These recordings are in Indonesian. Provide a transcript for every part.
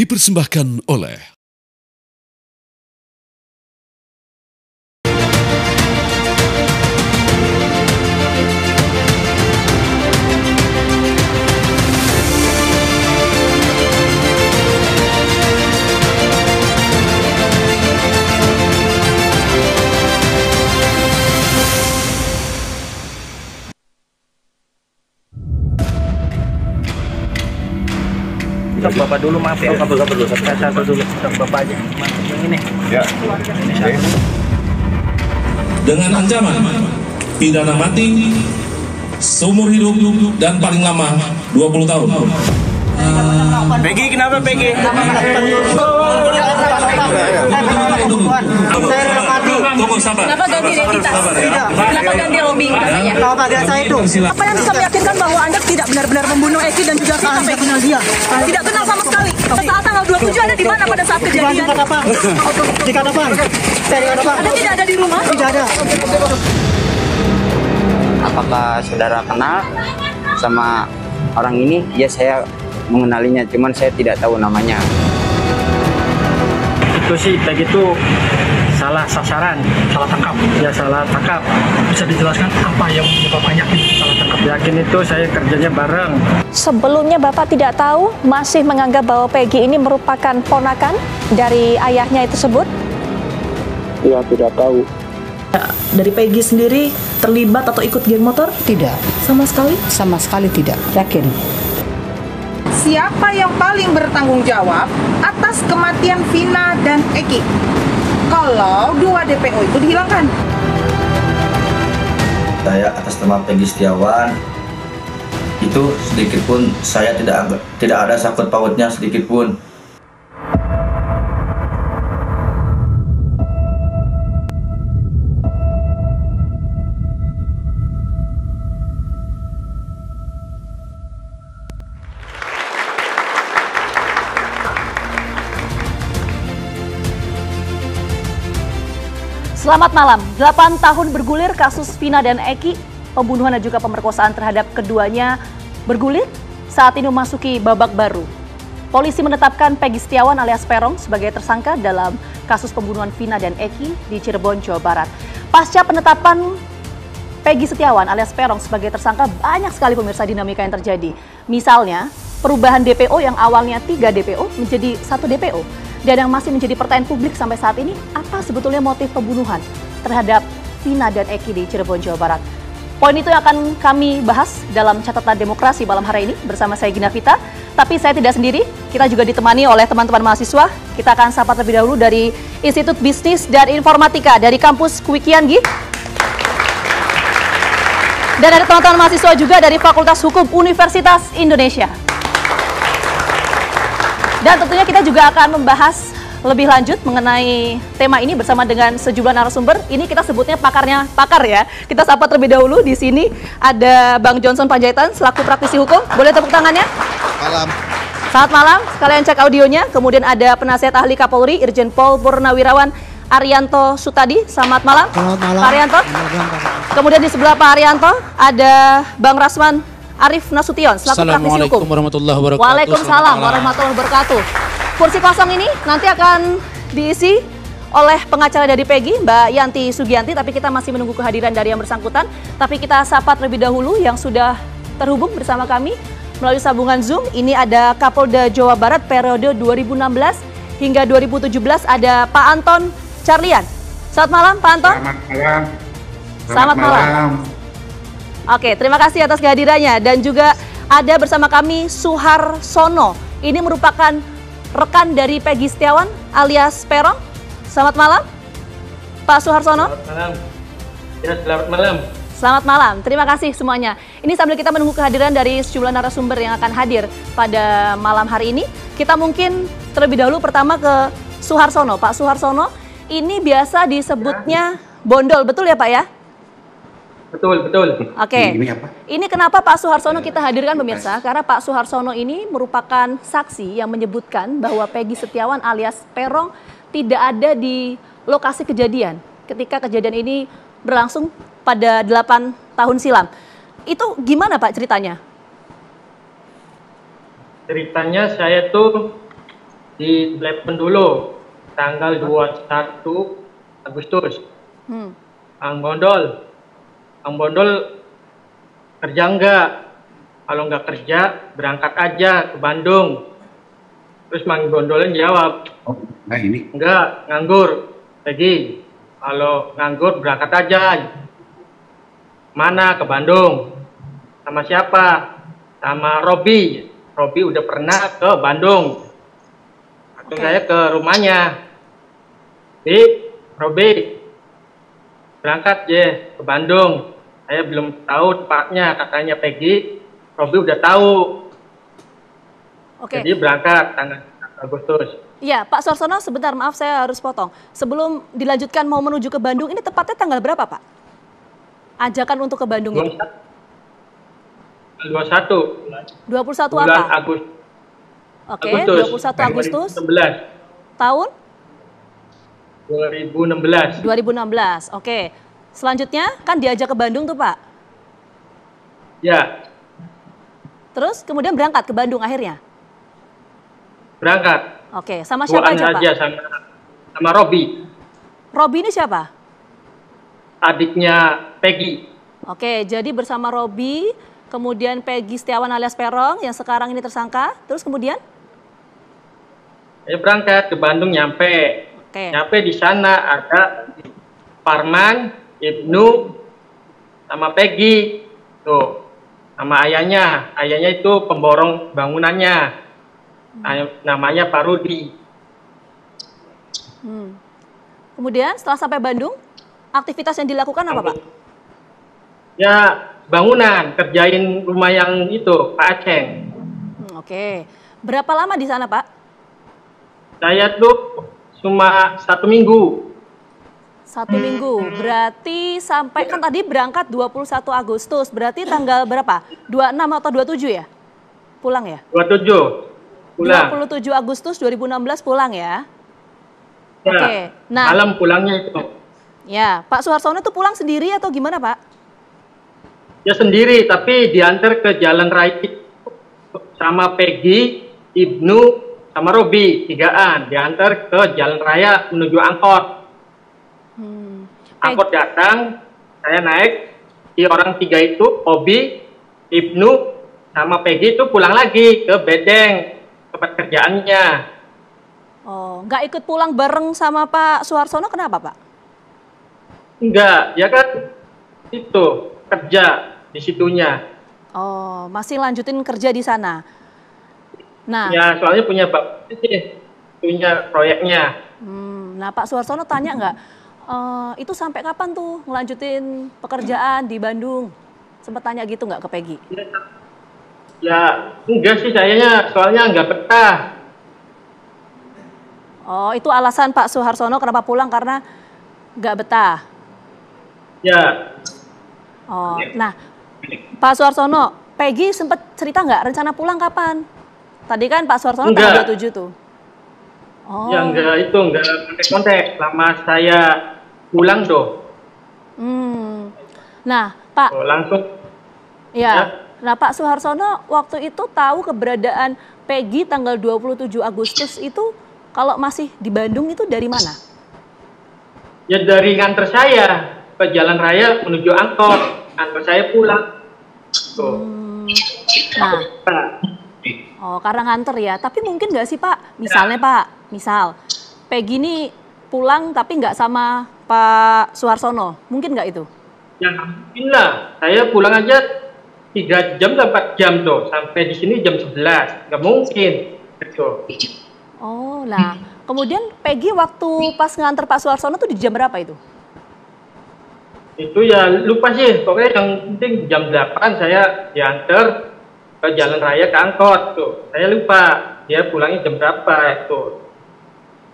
dipersembahkan oleh stok bapak dulu maaf ya stok bapak dulu satu bapak dulu stok bapak aja yang ini ya ini dengan ancaman pidana mati seumur hidup dan paling lama 20 tahun. Peggy kenapa Peggy? Saya Tunggu sabar. Kenapa ganti identitas? Tidak. Ya. Kenapa ganti robbing katanya? Kalau keadilan saya itu. Apa yang bisa meyakinkan bahwa Anda tidak benar-benar membunuh Eki dan juga Kak Anda kenal dia? Tidak kenal sama sekali. Pada saat tanggal 27 Anda di mana pada saat kejadian? Di apa? Di apa? di apa? Anda tidak ada di rumah? Tidak ada. Apakah saudara kenal sama orang ini? Ya saya mengenalinya, cuman saya tidak tahu namanya. Itu sih, kayak gitu salah sasaran, salah tangkap. Ya salah tangkap. Bisa dijelaskan apa yang menyebabkan yakin salah tangkap? Yakin itu saya kerjanya bareng. Sebelumnya Bapak tidak tahu masih menganggap bahwa Peggy ini merupakan ponakan dari ayahnya itu tersebut? Ya tidak tahu. Ya, dari Peggy sendiri terlibat atau ikut geng motor? Tidak. Sama sekali? Sama sekali tidak. Yakin? Siapa yang paling bertanggung jawab atas kematian Vina dan Eki? kalau dua DPO itu dihilangkan. Saya atas nama Peggy Setiawan itu sedikit pun saya tidak tidak ada sakut pautnya sedikit pun. Selamat malam. 8 tahun bergulir kasus Vina dan Eki, pembunuhan dan juga pemerkosaan terhadap keduanya bergulir, saat ini memasuki babak baru. Polisi menetapkan Peggy Setiawan alias Perong sebagai tersangka dalam kasus pembunuhan Vina dan Eki di Cirebon, Jawa Barat. Pasca penetapan Peggy Setiawan alias Perong sebagai tersangka banyak sekali pemirsa dinamika yang terjadi. Misalnya, perubahan DPO yang awalnya 3 DPO menjadi 1 DPO. Dan yang masih menjadi pertanyaan publik sampai saat ini, apa sebetulnya motif pembunuhan terhadap Vina dan Eki di Cirebon, Jawa Barat? Poin itu yang akan kami bahas dalam catatan demokrasi malam hari ini bersama saya Gina Vita. Tapi saya tidak sendiri, kita juga ditemani oleh teman-teman mahasiswa. Kita akan sapa terlebih dahulu dari Institut Bisnis dan Informatika dari kampus Kwikiangi. Dan ada teman-teman mahasiswa juga dari Fakultas Hukum Universitas Indonesia. Dan tentunya kita juga akan membahas lebih lanjut mengenai tema ini bersama dengan sejumlah narasumber. Ini kita sebutnya pakarnya pakar ya. Kita sapa terlebih dahulu di sini ada Bang Johnson Panjaitan selaku praktisi hukum. Boleh tepuk tangannya? Malam. Selamat malam. Sekalian cek audionya. Kemudian ada penasihat ahli Kapolri Irjen Pol Purnawirawan Arianto Sutadi. Selamat malam. Selamat malam. Pak Arianto. Selamat malam. Kemudian di sebelah Pak Arianto ada Bang Rasman Arif Nasution selaku praktisi hukum. warahmatullahi wabarakatuh. Waalaikumsalam warahmatullahi wabarakatuh. Kursi kosong ini nanti akan diisi oleh pengacara dari Peggy, Mbak Yanti Sugianti, tapi kita masih menunggu kehadiran dari yang bersangkutan. Tapi kita sapa terlebih dahulu yang sudah terhubung bersama kami melalui sambungan Zoom. Ini ada Kapolda Jawa Barat periode 2016 hingga 2017 ada Pak Anton Charlian. Selamat malam Pak Anton. Selamat malam. Selamat, Selamat malam. malam. Oke, terima kasih atas kehadirannya dan juga ada bersama kami Suharsono. Ini merupakan rekan dari Peggy Setiawan alias Perong. Selamat malam, Pak Suharsono. Selamat malam. Ya, selamat malam. Selamat malam, terima kasih semuanya. Ini sambil kita menunggu kehadiran dari sejumlah narasumber yang akan hadir pada malam hari ini, kita mungkin terlebih dahulu pertama ke Suharsono. Pak Suharsono, ini biasa disebutnya bondol, betul ya Pak ya? Betul, betul. Oke. Okay. Ini Ini kenapa Pak Suharsono eh, kita hadirkan pemirsa? Karena Pak Suharsono ini merupakan saksi yang menyebutkan bahwa Peggy Setiawan alias Perong tidak ada di lokasi kejadian ketika kejadian ini berlangsung pada 8 tahun silam. Itu gimana Pak ceritanya? Ceritanya saya tuh di Blepen dulu tanggal 21 Agustus. Hmm. Anggondol. Kang Bondol kerja nggak? Kalau nggak kerja, berangkat aja ke Bandung. Terus Mang bondolin jawab, oh, nah ini. nggak, nganggur. Lagi, kalau nganggur berangkat aja. Mana ke Bandung? Sama siapa? Sama Robi. Robi udah pernah ke Bandung. Langsung okay. saya ke rumahnya. Di Robi, Berangkat ya ke Bandung. Saya belum tahu tempatnya, katanya Peggy. Robi udah tahu. Oke. Jadi berangkat tanggal Agustus. Iya, Pak Sorsono sebentar maaf saya harus potong. Sebelum dilanjutkan mau menuju ke Bandung, ini tepatnya tanggal berapa Pak? Ajakan untuk ke Bandung 21. 21. 21 Bulan apa? Agustus. Oke, okay, Agustus. 21 Agustus. 2019. Tahun? 2016. 2016. Oke. Selanjutnya kan diajak ke Bandung tuh, Pak? Ya. Terus kemudian berangkat ke Bandung akhirnya? Berangkat. Oke, sama siapa aja, Pak? sama sama Robi. Robi ini siapa? Adiknya Peggy. Oke, jadi bersama Robi, kemudian Peggy Setiawan alias Perong yang sekarang ini tersangka, terus kemudian? Ya berangkat ke Bandung nyampe. Okay. Nyampe di sana ada Parman, Ibnu, sama Peggy, tuh, sama ayahnya. Ayahnya itu pemborong bangunannya, hmm. namanya Pak Rudi. Hmm. Kemudian setelah sampai Bandung, aktivitas yang dilakukan apa Pak? Ya bangunan, kerjain rumah yang itu Pak Aceng. Hmm, Oke, okay. berapa lama di sana Pak? Saya tuh cuma satu minggu. Satu minggu, berarti sampai kan tadi berangkat 21 Agustus, berarti tanggal berapa? 26 atau 27 ya? Pulang ya? 27, pulang. 27 Agustus 2016 pulang ya? ya Oke, nah. Malam pulangnya itu. Ya, Pak Suharsono itu pulang sendiri atau gimana Pak? Ya sendiri, tapi diantar ke Jalan Raya sama Peggy, Ibnu, sama Robi 3 diantar ke jalan raya menuju angkot. Hmm. Angkot eh. datang, saya naik, si orang tiga itu Obi, Ibnu, sama Peggy itu pulang lagi ke Bedeng tempat kerjaannya. Oh, nggak ikut pulang bareng sama Pak Suarsono kenapa Pak? Enggak, ya kan itu kerja di situnya. Oh, masih lanjutin kerja di sana. Nah, ya soalnya punya pak punya proyeknya. Hmm, nah Pak Suarsono tanya nggak e, itu sampai kapan tuh ngelanjutin pekerjaan di Bandung? Sempat tanya gitu nggak ke Peggy? Ya, ya enggak sih kayaknya soalnya nggak betah. Oh itu alasan Pak Suharsono kenapa pulang karena nggak betah? Ya. Oh, nah Pak Suarsono, Peggy sempat cerita nggak rencana pulang kapan? Tadi kan Pak Suarsono tanggal 27 tuh. Ya, oh. Ya enggak itu enggak kontek-kontek lama saya pulang tuh. Hmm. Nah, Pak. Oh, langsung. Ya. ya. Nah, Pak Suharsono waktu itu tahu keberadaan Peggy tanggal 27 Agustus itu kalau masih di Bandung itu dari mana? Ya dari kantor saya ke jalan raya menuju angkot. Kantor saya pulang. Tuh. Hmm. Nah, nah. Oh, karena nganter ya. Tapi mungkin nggak sih Pak, misalnya ya. Pak, misal Peggy ini pulang tapi nggak sama Pak Suharsono, mungkin nggak itu? Ya mungkin lah, saya pulang aja tiga jam sampai jam tuh, sampai di sini jam 11, nggak mungkin. Oh lah, kemudian Peggy waktu pas nganter Pak Suharsono tuh di jam berapa itu? Itu ya lupa sih, pokoknya yang penting jam 8 saya diantar, ke jalan raya ke angkot tuh. Saya lupa dia pulangnya jam berapa tuh.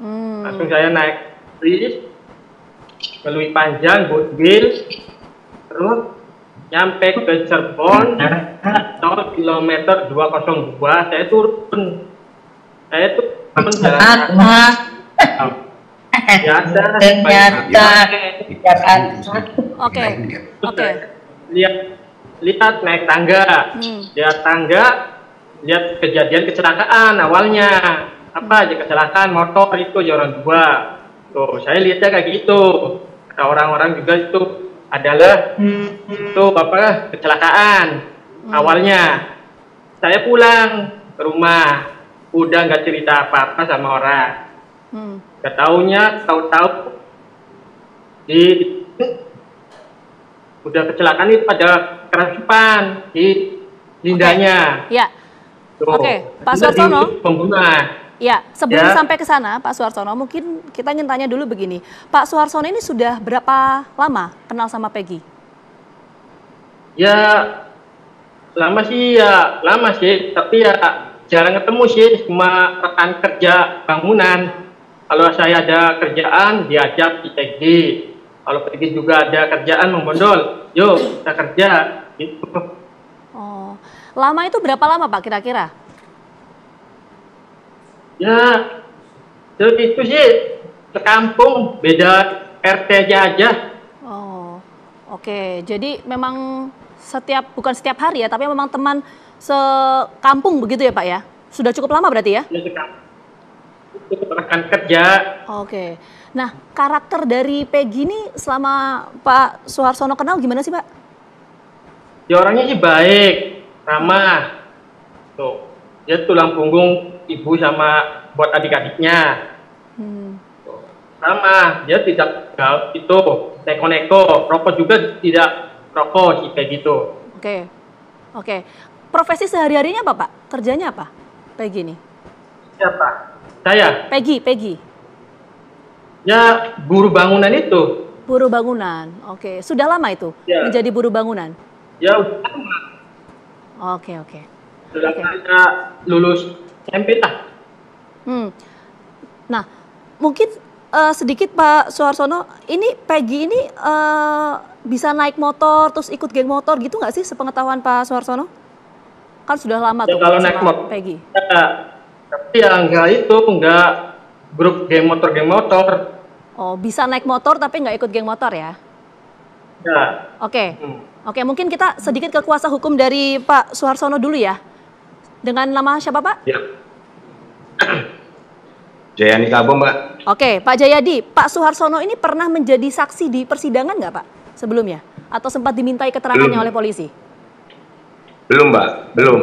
Hmm. Langsung saya naik bis melalui panjang mobil terus nyampe ke Cirebon atau kilometer 202 saya turun saya tuh jalan biasa ternyata Jakarta oke oke lihat lihat naik tangga, hmm. lihat tangga, lihat kejadian kecelakaan awalnya apa aja kecelakaan motor itu orang dua. Tuh saya lihatnya kayak gitu. Kata orang-orang juga itu adalah hmm. itu apa kecelakaan hmm. awalnya. Saya pulang ke rumah udah nggak cerita apa-apa sama orang. Hmm. ketahunya tahu-tahu di udah kecelakaan itu pada kerasupan di lindanya. Okay. Ya. Oke, okay. Pak Suarsono. Pengguna. Ya, sebelum ya. sampai ke sana, Pak Suarsono, mungkin kita ingin tanya dulu begini. Pak Suarsono ini sudah berapa lama kenal sama Peggy? Ya, lama sih ya, lama sih. Tapi ya jarang ketemu sih, cuma rekan kerja bangunan. Kalau saya ada kerjaan, diajak di Peggy. Kalau pergi juga ada kerjaan membondol, yuk kita kerja gitu. Oh, lama itu berapa lama Pak kira-kira? Ya, itu sih ke beda RT aja aja. Oh, oke. Jadi memang setiap bukan setiap hari ya, tapi memang teman sekampung begitu ya Pak ya? Sudah cukup lama berarti ya? ya sudah cukup. Itu rekan kerja. Oke. Okay. Nah, karakter dari Peggy ini selama Pak Soeharsono kenal gimana sih, Pak? Ya orangnya sih baik, ramah. Tuh, dia tulang punggung ibu sama buat adik-adiknya. Hmm. ramah, dia tidak itu neko-neko, rokok juga tidak rokok sih kayak gitu. Oke. Okay. Oke. Okay. Profesi sehari-harinya apa, Pak? Kerjanya apa? Peggy ini. Siapa? Saya. Peggy, Peggy. Ya, buruh bangunan itu. Buruh bangunan, oke. Sudah lama itu ya. menjadi buruh bangunan? Ya, sudah lama. Oke, oke. Sudah okay. lulus SMP lah. Hmm. Nah, mungkin uh, sedikit Pak Suarsono, ini Peggy ini uh, bisa naik motor, terus ikut geng motor gitu nggak sih sepengetahuan Pak Suarsono? Kan sudah lama ya, tuh kalau naik motor, Peggy. Ya, tapi ya nggak itu, nggak grup geng motor-geng motor, Oh, bisa naik motor tapi nggak ikut geng motor ya? Ya. Oke. Okay. Hmm. Oke, okay, mungkin kita sedikit ke kuasa hukum dari Pak Suharsono dulu ya. Dengan nama siapa Pak? Ya. Jayani Kabo Mbak. Oke, okay, Pak Jayadi, Pak Suharsono ini pernah menjadi saksi di persidangan nggak Pak sebelumnya? Atau sempat dimintai keterangannya Belum. oleh polisi? Belum Mbak, belum.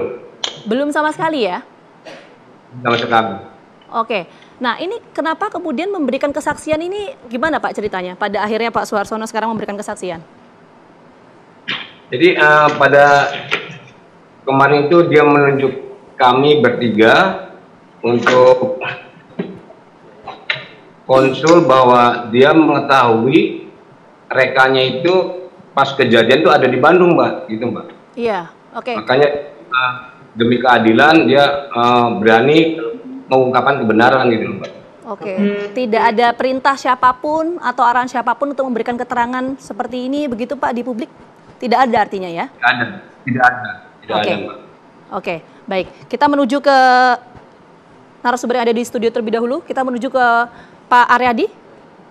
Belum sama sekali ya? Sama sekali. Oke, Nah ini kenapa kemudian memberikan kesaksian ini gimana Pak ceritanya? Pada akhirnya Pak Suharsono sekarang memberikan kesaksian. Jadi uh, pada kemarin itu dia menunjuk kami bertiga untuk konsul bahwa dia mengetahui rekannya itu pas kejadian itu ada di Bandung, Mbak, gitu, Mbak. Iya, oke. Okay. Makanya uh, demi keadilan dia uh, berani mengungkapkan kebenaran gitu loh, Mbak. Oke, okay. Hmm. tidak ada perintah siapapun atau arahan siapapun untuk memberikan keterangan seperti ini begitu Pak di publik? Tidak ada artinya ya? Tidak ada, tidak ada, tidak okay. ada Mbak. Oke, okay. baik. Kita menuju ke narasumber yang ada di studio terlebih dahulu. Kita menuju ke Pak Aryadi.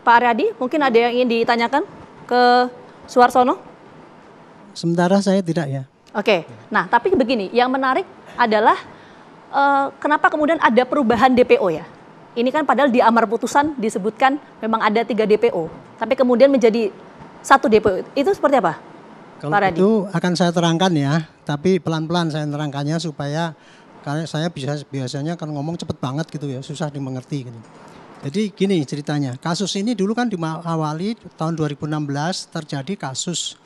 Pak Aryadi, mungkin ada yang ingin ditanyakan ke Suarsono? Sementara saya tidak ya. Oke, okay. nah tapi begini, yang menarik adalah uh, kenapa kemudian ada perubahan DPO ya? Ini kan padahal di amar putusan disebutkan memang ada tiga DPO, tapi kemudian menjadi satu DPO. Itu seperti apa? Kalau Pak itu akan saya terangkan ya, tapi pelan-pelan saya terangkannya supaya karena saya bisa biasanya kan ngomong cepet banget gitu ya, susah dimengerti gitu. Jadi gini ceritanya, kasus ini dulu kan diawali tahun 2016 terjadi kasus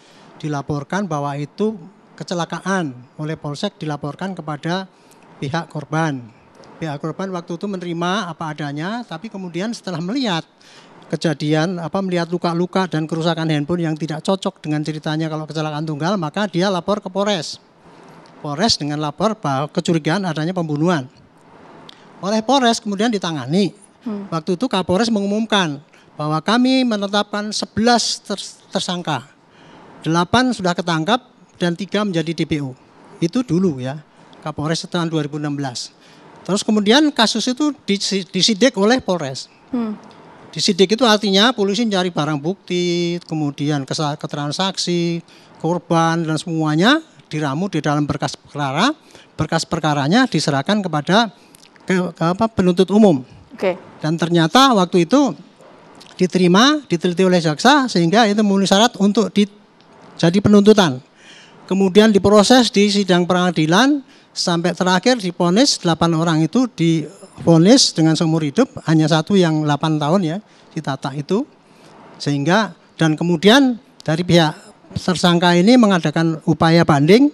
dilaporkan bahwa itu kecelakaan oleh Polsek dilaporkan kepada pihak korban. Pihak korban waktu itu menerima apa adanya, tapi kemudian setelah melihat kejadian apa melihat luka-luka dan kerusakan handphone yang tidak cocok dengan ceritanya kalau kecelakaan tunggal, maka dia lapor ke Polres. Polres dengan lapor bahwa kecurigaan adanya pembunuhan. Oleh Polres kemudian ditangani. Hmm. Waktu itu Kapolres mengumumkan bahwa kami menetapkan 11 tersangka. 8 sudah ketangkap dan tiga menjadi DPO. Itu dulu ya. Kapolres tahun 2016. Terus kemudian kasus itu disidik oleh Polres. Hmm. Disidik itu artinya polisi mencari barang bukti, kemudian keterangan saksi, korban dan semuanya diramu di dalam berkas perkara. Berkas perkaranya diserahkan kepada ke, ke apa, penuntut umum. Okay. Dan ternyata waktu itu diterima, diteliti oleh jaksa sehingga itu memenuhi syarat untuk di, jadi penuntutan. Kemudian diproses di sidang pengadilan sampai terakhir diponis delapan orang itu diponis dengan seumur hidup hanya satu yang delapan tahun ya ditata itu sehingga dan kemudian dari pihak tersangka ini mengadakan upaya banding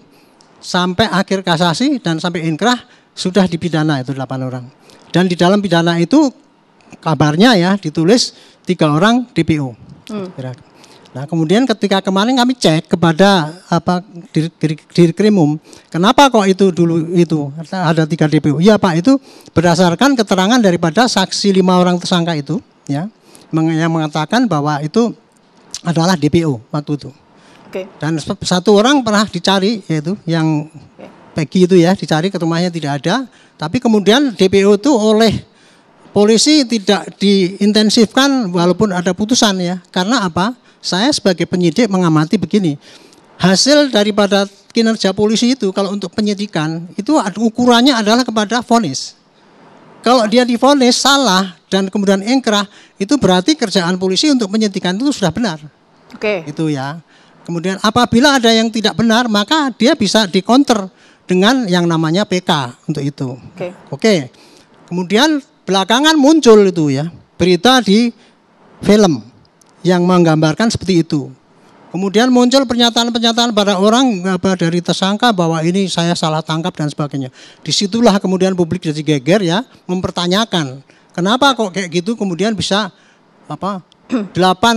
sampai akhir kasasi dan sampai inkrah sudah dipidana itu delapan orang dan di dalam pidana itu kabarnya ya ditulis tiga orang DPO hmm. Nah, kemudian ketika kemarin kami cek kepada apa diri, diri krimum, kenapa kok itu dulu itu ada tiga DPO? Iya Pak, itu berdasarkan keterangan daripada saksi lima orang tersangka itu, ya, yang mengatakan bahwa itu adalah DPO waktu itu. Oke. Dan satu orang pernah dicari yaitu yang Peggy itu ya dicari ke rumahnya tidak ada, tapi kemudian DPO itu oleh polisi tidak diintensifkan walaupun ada putusan ya, karena apa? Saya sebagai penyidik mengamati begini, hasil daripada kinerja polisi itu kalau untuk penyidikan itu ukurannya adalah kepada vonis. Kalau dia divonis salah dan kemudian ingkrah, itu berarti kerjaan polisi untuk penyidikan itu sudah benar. Oke. Okay. Itu ya. Kemudian apabila ada yang tidak benar, maka dia bisa dikonter dengan yang namanya PK untuk itu. Oke. Okay. Oke. Okay. Kemudian belakangan muncul itu ya berita di film yang menggambarkan seperti itu. Kemudian muncul pernyataan-pernyataan pada orang apa, dari tersangka bahwa ini saya salah tangkap dan sebagainya. Disitulah kemudian publik jadi geger ya, mempertanyakan kenapa kok kayak gitu kemudian bisa apa 8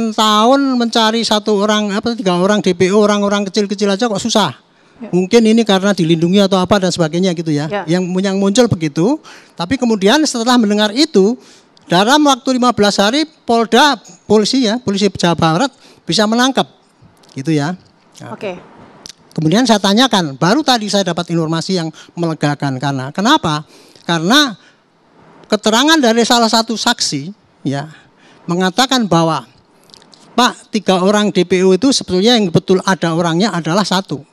tahun mencari satu orang apa tiga orang DPO orang-orang kecil-kecil aja kok susah. Ya. Mungkin ini karena dilindungi atau apa dan sebagainya gitu ya. ya. Yang yang muncul begitu, tapi kemudian setelah mendengar itu dalam waktu 15 hari Polda, polisi ya, polisi Jawa Barat bisa menangkap. Gitu ya. Oke. Kemudian saya tanyakan, baru tadi saya dapat informasi yang melegakan karena kenapa? Karena keterangan dari salah satu saksi ya mengatakan bahwa Pak tiga orang DPO itu sebetulnya yang betul ada orangnya adalah satu,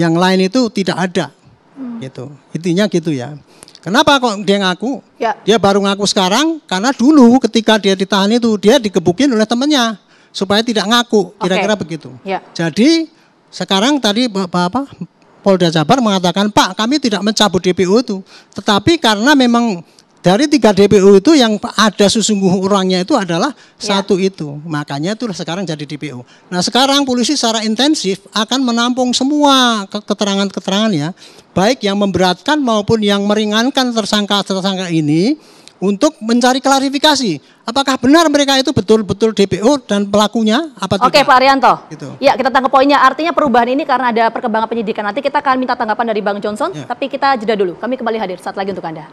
yang lain itu tidak ada. Hmm. Gitu. Intinya gitu ya. Kenapa kok dia ngaku? Ya. Dia baru ngaku sekarang karena dulu ketika dia ditahan itu dia digebukin oleh temannya supaya tidak ngaku, kira-kira okay. begitu. Ya. Jadi sekarang tadi Bapak apa Polda Jabar mengatakan, "Pak, kami tidak mencabut DPO itu, tetapi karena memang dari tiga DPO itu yang ada sesungguh orangnya itu adalah ya. satu itu. Makanya itu sekarang jadi DPO. Nah sekarang polisi secara intensif akan menampung semua keterangan-keterangannya. Baik yang memberatkan maupun yang meringankan tersangka-tersangka ini untuk mencari klarifikasi apakah benar mereka itu betul-betul DPO dan pelakunya apa Oke, tidak. Pak Arianto, gitu. ya kita tangkap poinnya. Artinya perubahan ini karena ada perkembangan penyidikan. Nanti kita akan minta tanggapan dari Bang Johnson, ya. tapi kita jeda dulu. Kami kembali hadir saat lagi untuk Anda.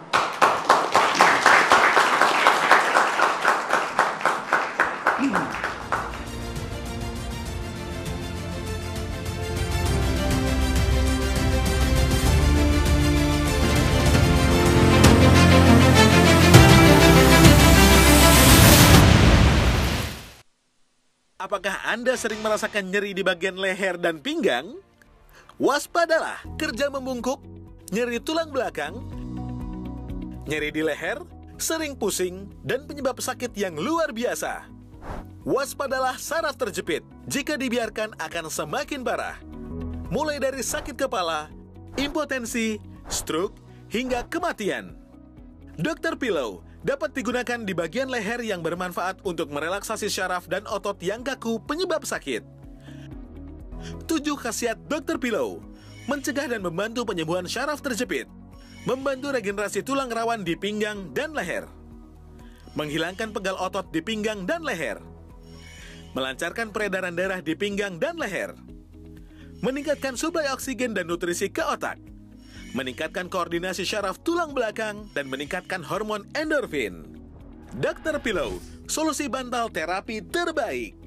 Apakah Anda sering merasakan nyeri di bagian leher dan pinggang? Waspadalah kerja membungkuk, nyeri tulang belakang, nyeri di leher, sering pusing, dan penyebab sakit yang luar biasa. Waspadalah saraf terjepit, jika dibiarkan akan semakin parah. Mulai dari sakit kepala, impotensi, stroke, hingga kematian. Dokter Pillow dapat digunakan di bagian leher yang bermanfaat untuk merelaksasi syaraf dan otot yang kaku penyebab sakit. 7 khasiat Dr. Pillow Mencegah dan membantu penyembuhan syaraf terjepit Membantu regenerasi tulang rawan di pinggang dan leher Menghilangkan pegal otot di pinggang dan leher Melancarkan peredaran darah di pinggang dan leher Meningkatkan suplai oksigen dan nutrisi ke otak meningkatkan koordinasi syaraf tulang belakang, dan meningkatkan hormon endorfin. Dr. Pillow, solusi bantal terapi terbaik.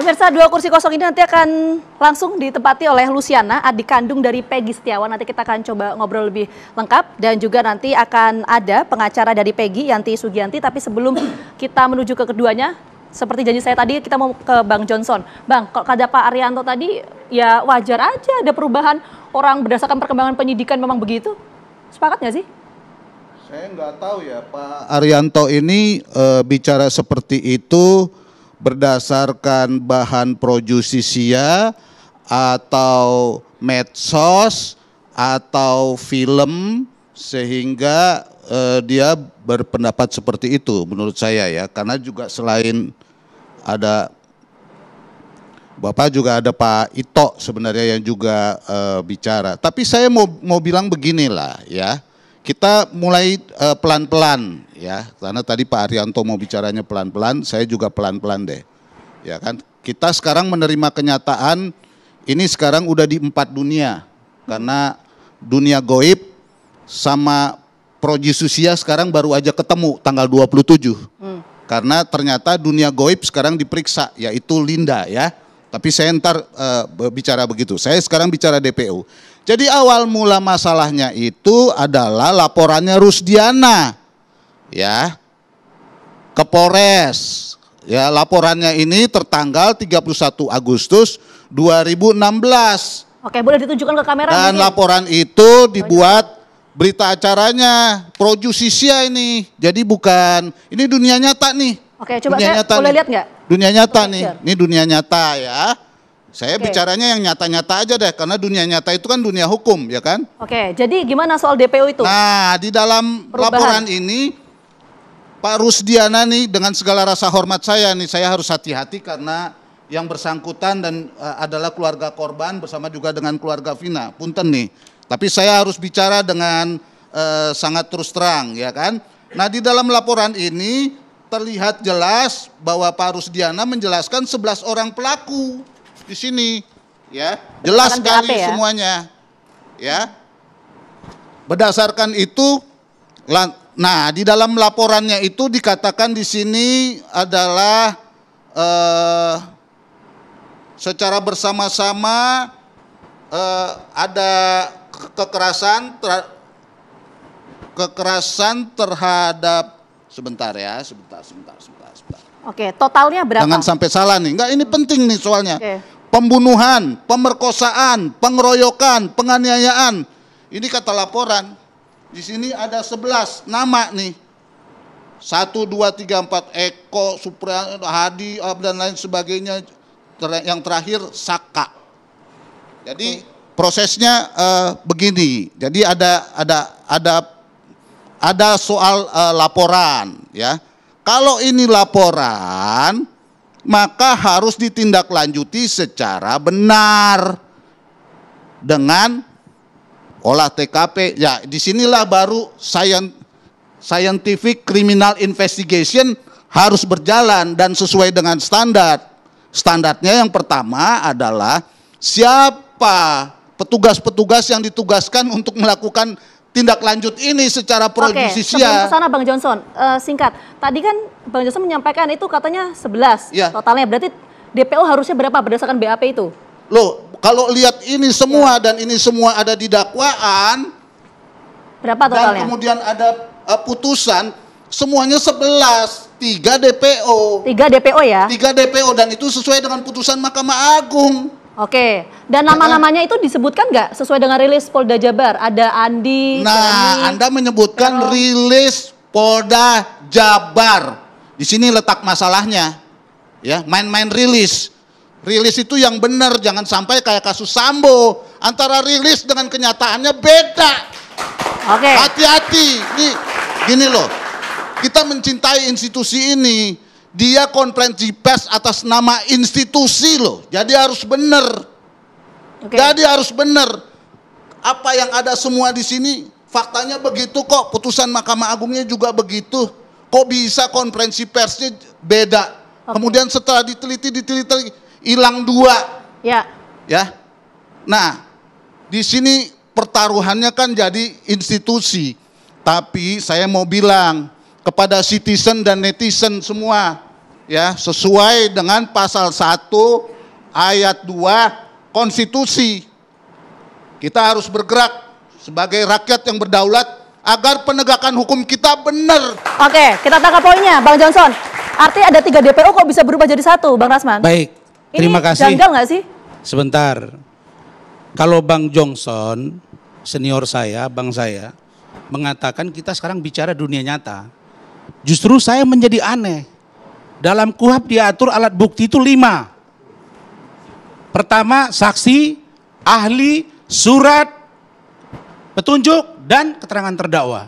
Pemirsa dua kursi kosong ini nanti akan langsung ditempati oleh Luciana, adik kandung dari Peggy Setiawan. Nanti kita akan coba ngobrol lebih lengkap dan juga nanti akan ada pengacara dari Peggy, Yanti Sugianti. Tapi sebelum kita menuju ke keduanya, seperti janji saya tadi kita mau ke Bang Johnson. Bang, kalau kata Pak Arianto tadi ya wajar aja ada perubahan orang berdasarkan perkembangan penyidikan memang begitu. Sepakat nggak sih? Saya nggak tahu ya Pak Arianto ini e, bicara seperti itu berdasarkan bahan projusisia atau medsos atau film sehingga eh, dia berpendapat seperti itu menurut saya ya karena juga selain ada Bapak juga ada Pak Ito sebenarnya yang juga eh, bicara tapi saya mau mau bilang beginilah ya kita mulai eh, pelan-pelan uh, ya, karena tadi Pak Arianto mau bicaranya pelan-pelan, saya juga pelan-pelan deh. Ya kan? Kita sekarang menerima kenyataan ini sekarang udah di empat dunia karena dunia goib sama projesusia sekarang baru aja ketemu tanggal 27. Hmm. Karena ternyata dunia goib sekarang diperiksa yaitu Linda ya. Tapi saya ntar uh, bicara begitu. Saya sekarang bicara DPO. Jadi awal mula masalahnya itu adalah laporannya Rusdiana. Ya. Ke Polres. Ya, laporannya ini tertanggal 31 Agustus 2016. Oke, boleh ditunjukkan ke kamera. Dan mungkin. laporan itu dibuat berita acaranya pro justisia ini. Jadi bukan ini dunia nyata nih. Oke, coba dunia saya nyata boleh nih. lihat nggak? Dunia nyata nih. Picture. Ini dunia nyata ya. Saya okay. bicaranya yang nyata-nyata aja deh, karena dunia nyata itu kan dunia hukum, ya kan? Oke, okay. jadi gimana soal DPO itu? Nah, di dalam Perubahan. laporan ini, Pak Rusdiana nih dengan segala rasa hormat saya nih, saya harus hati-hati karena yang bersangkutan dan uh, adalah keluarga korban bersama juga dengan keluarga Vina, punten nih. Tapi saya harus bicara dengan uh, sangat terus terang, ya kan? Nah, di dalam laporan ini terlihat jelas bahwa Pak Rusdiana menjelaskan 11 orang pelaku di sini. Ya, jelas sekali ya? semuanya. Ya. Berdasarkan itu nah di dalam laporannya itu dikatakan di sini adalah eh, secara bersama-sama eh, ada kekerasan ter, kekerasan terhadap sebentar ya, sebentar, sebentar, sebentar, sebentar. Oke, totalnya berapa? Jangan sampai salah nih. Enggak, ini penting nih soalnya. Oke pembunuhan, pemerkosaan, pengeroyokan, penganiayaan. Ini kata laporan. Di sini ada 11 nama nih. 1, 2, 3, 4, Eko, Supra, Hadi, dan lain sebagainya. Yang terakhir, Saka. Jadi prosesnya uh, begini. Jadi ada ada ada ada soal uh, laporan ya. Kalau ini laporan, maka harus ditindaklanjuti secara benar dengan olah TKP. Ya, disinilah baru scientific criminal investigation harus berjalan dan sesuai dengan standar. Standarnya yang pertama adalah siapa petugas-petugas yang ditugaskan untuk melakukan tindak lanjut ini secara projudisial. Oke, sebelum sana Bang Johnson, uh, singkat. Tadi kan Bang Johnson menyampaikan itu katanya 11 ya. totalnya. Berarti DPO harusnya berapa berdasarkan BAP itu? Loh, kalau lihat ini semua ya. dan ini semua ada di dakwaan. Berapa totalnya? Dan kemudian ada uh, putusan semuanya 11, tiga DPO. Tiga DPO ya? Tiga DPO dan itu sesuai dengan putusan Mahkamah Agung. Oke, dan nama-namanya itu disebutkan nggak sesuai dengan rilis Polda Jabar? Ada Andi. Nah, Anda menyebutkan rilis Polda Jabar. Di sini letak masalahnya, ya main-main rilis. Rilis itu yang benar, jangan sampai kayak kasus Sambo. Antara rilis dengan kenyataannya beda. Oke. Hati-hati. gini loh. Kita mencintai institusi ini dia konferensi pers atas nama institusi loh. Jadi harus benar. Okay. Jadi harus benar. Apa yang ada semua di sini faktanya begitu kok. Putusan Mahkamah Agungnya juga begitu. Kok bisa konferensi persnya beda? Okay. Kemudian setelah diteliti diteliti hilang dua. Ya. Ya. Nah, di sini pertaruhannya kan jadi institusi. Tapi saya mau bilang, kepada citizen dan netizen semua ya sesuai dengan pasal 1 ayat 2 konstitusi. Kita harus bergerak sebagai rakyat yang berdaulat agar penegakan hukum kita benar. Oke, kita tangkap poinnya Bang Johnson. Artinya ada tiga DPO kok bisa berubah jadi satu Bang Rasman? Baik, terima Ini kasih. janggal nggak sih? Sebentar, kalau Bang Johnson, senior saya, Bang saya, mengatakan kita sekarang bicara dunia nyata. Justru saya menjadi aneh. Dalam kuhab diatur alat bukti itu lima. Pertama saksi, ahli, surat, petunjuk, dan keterangan terdakwa.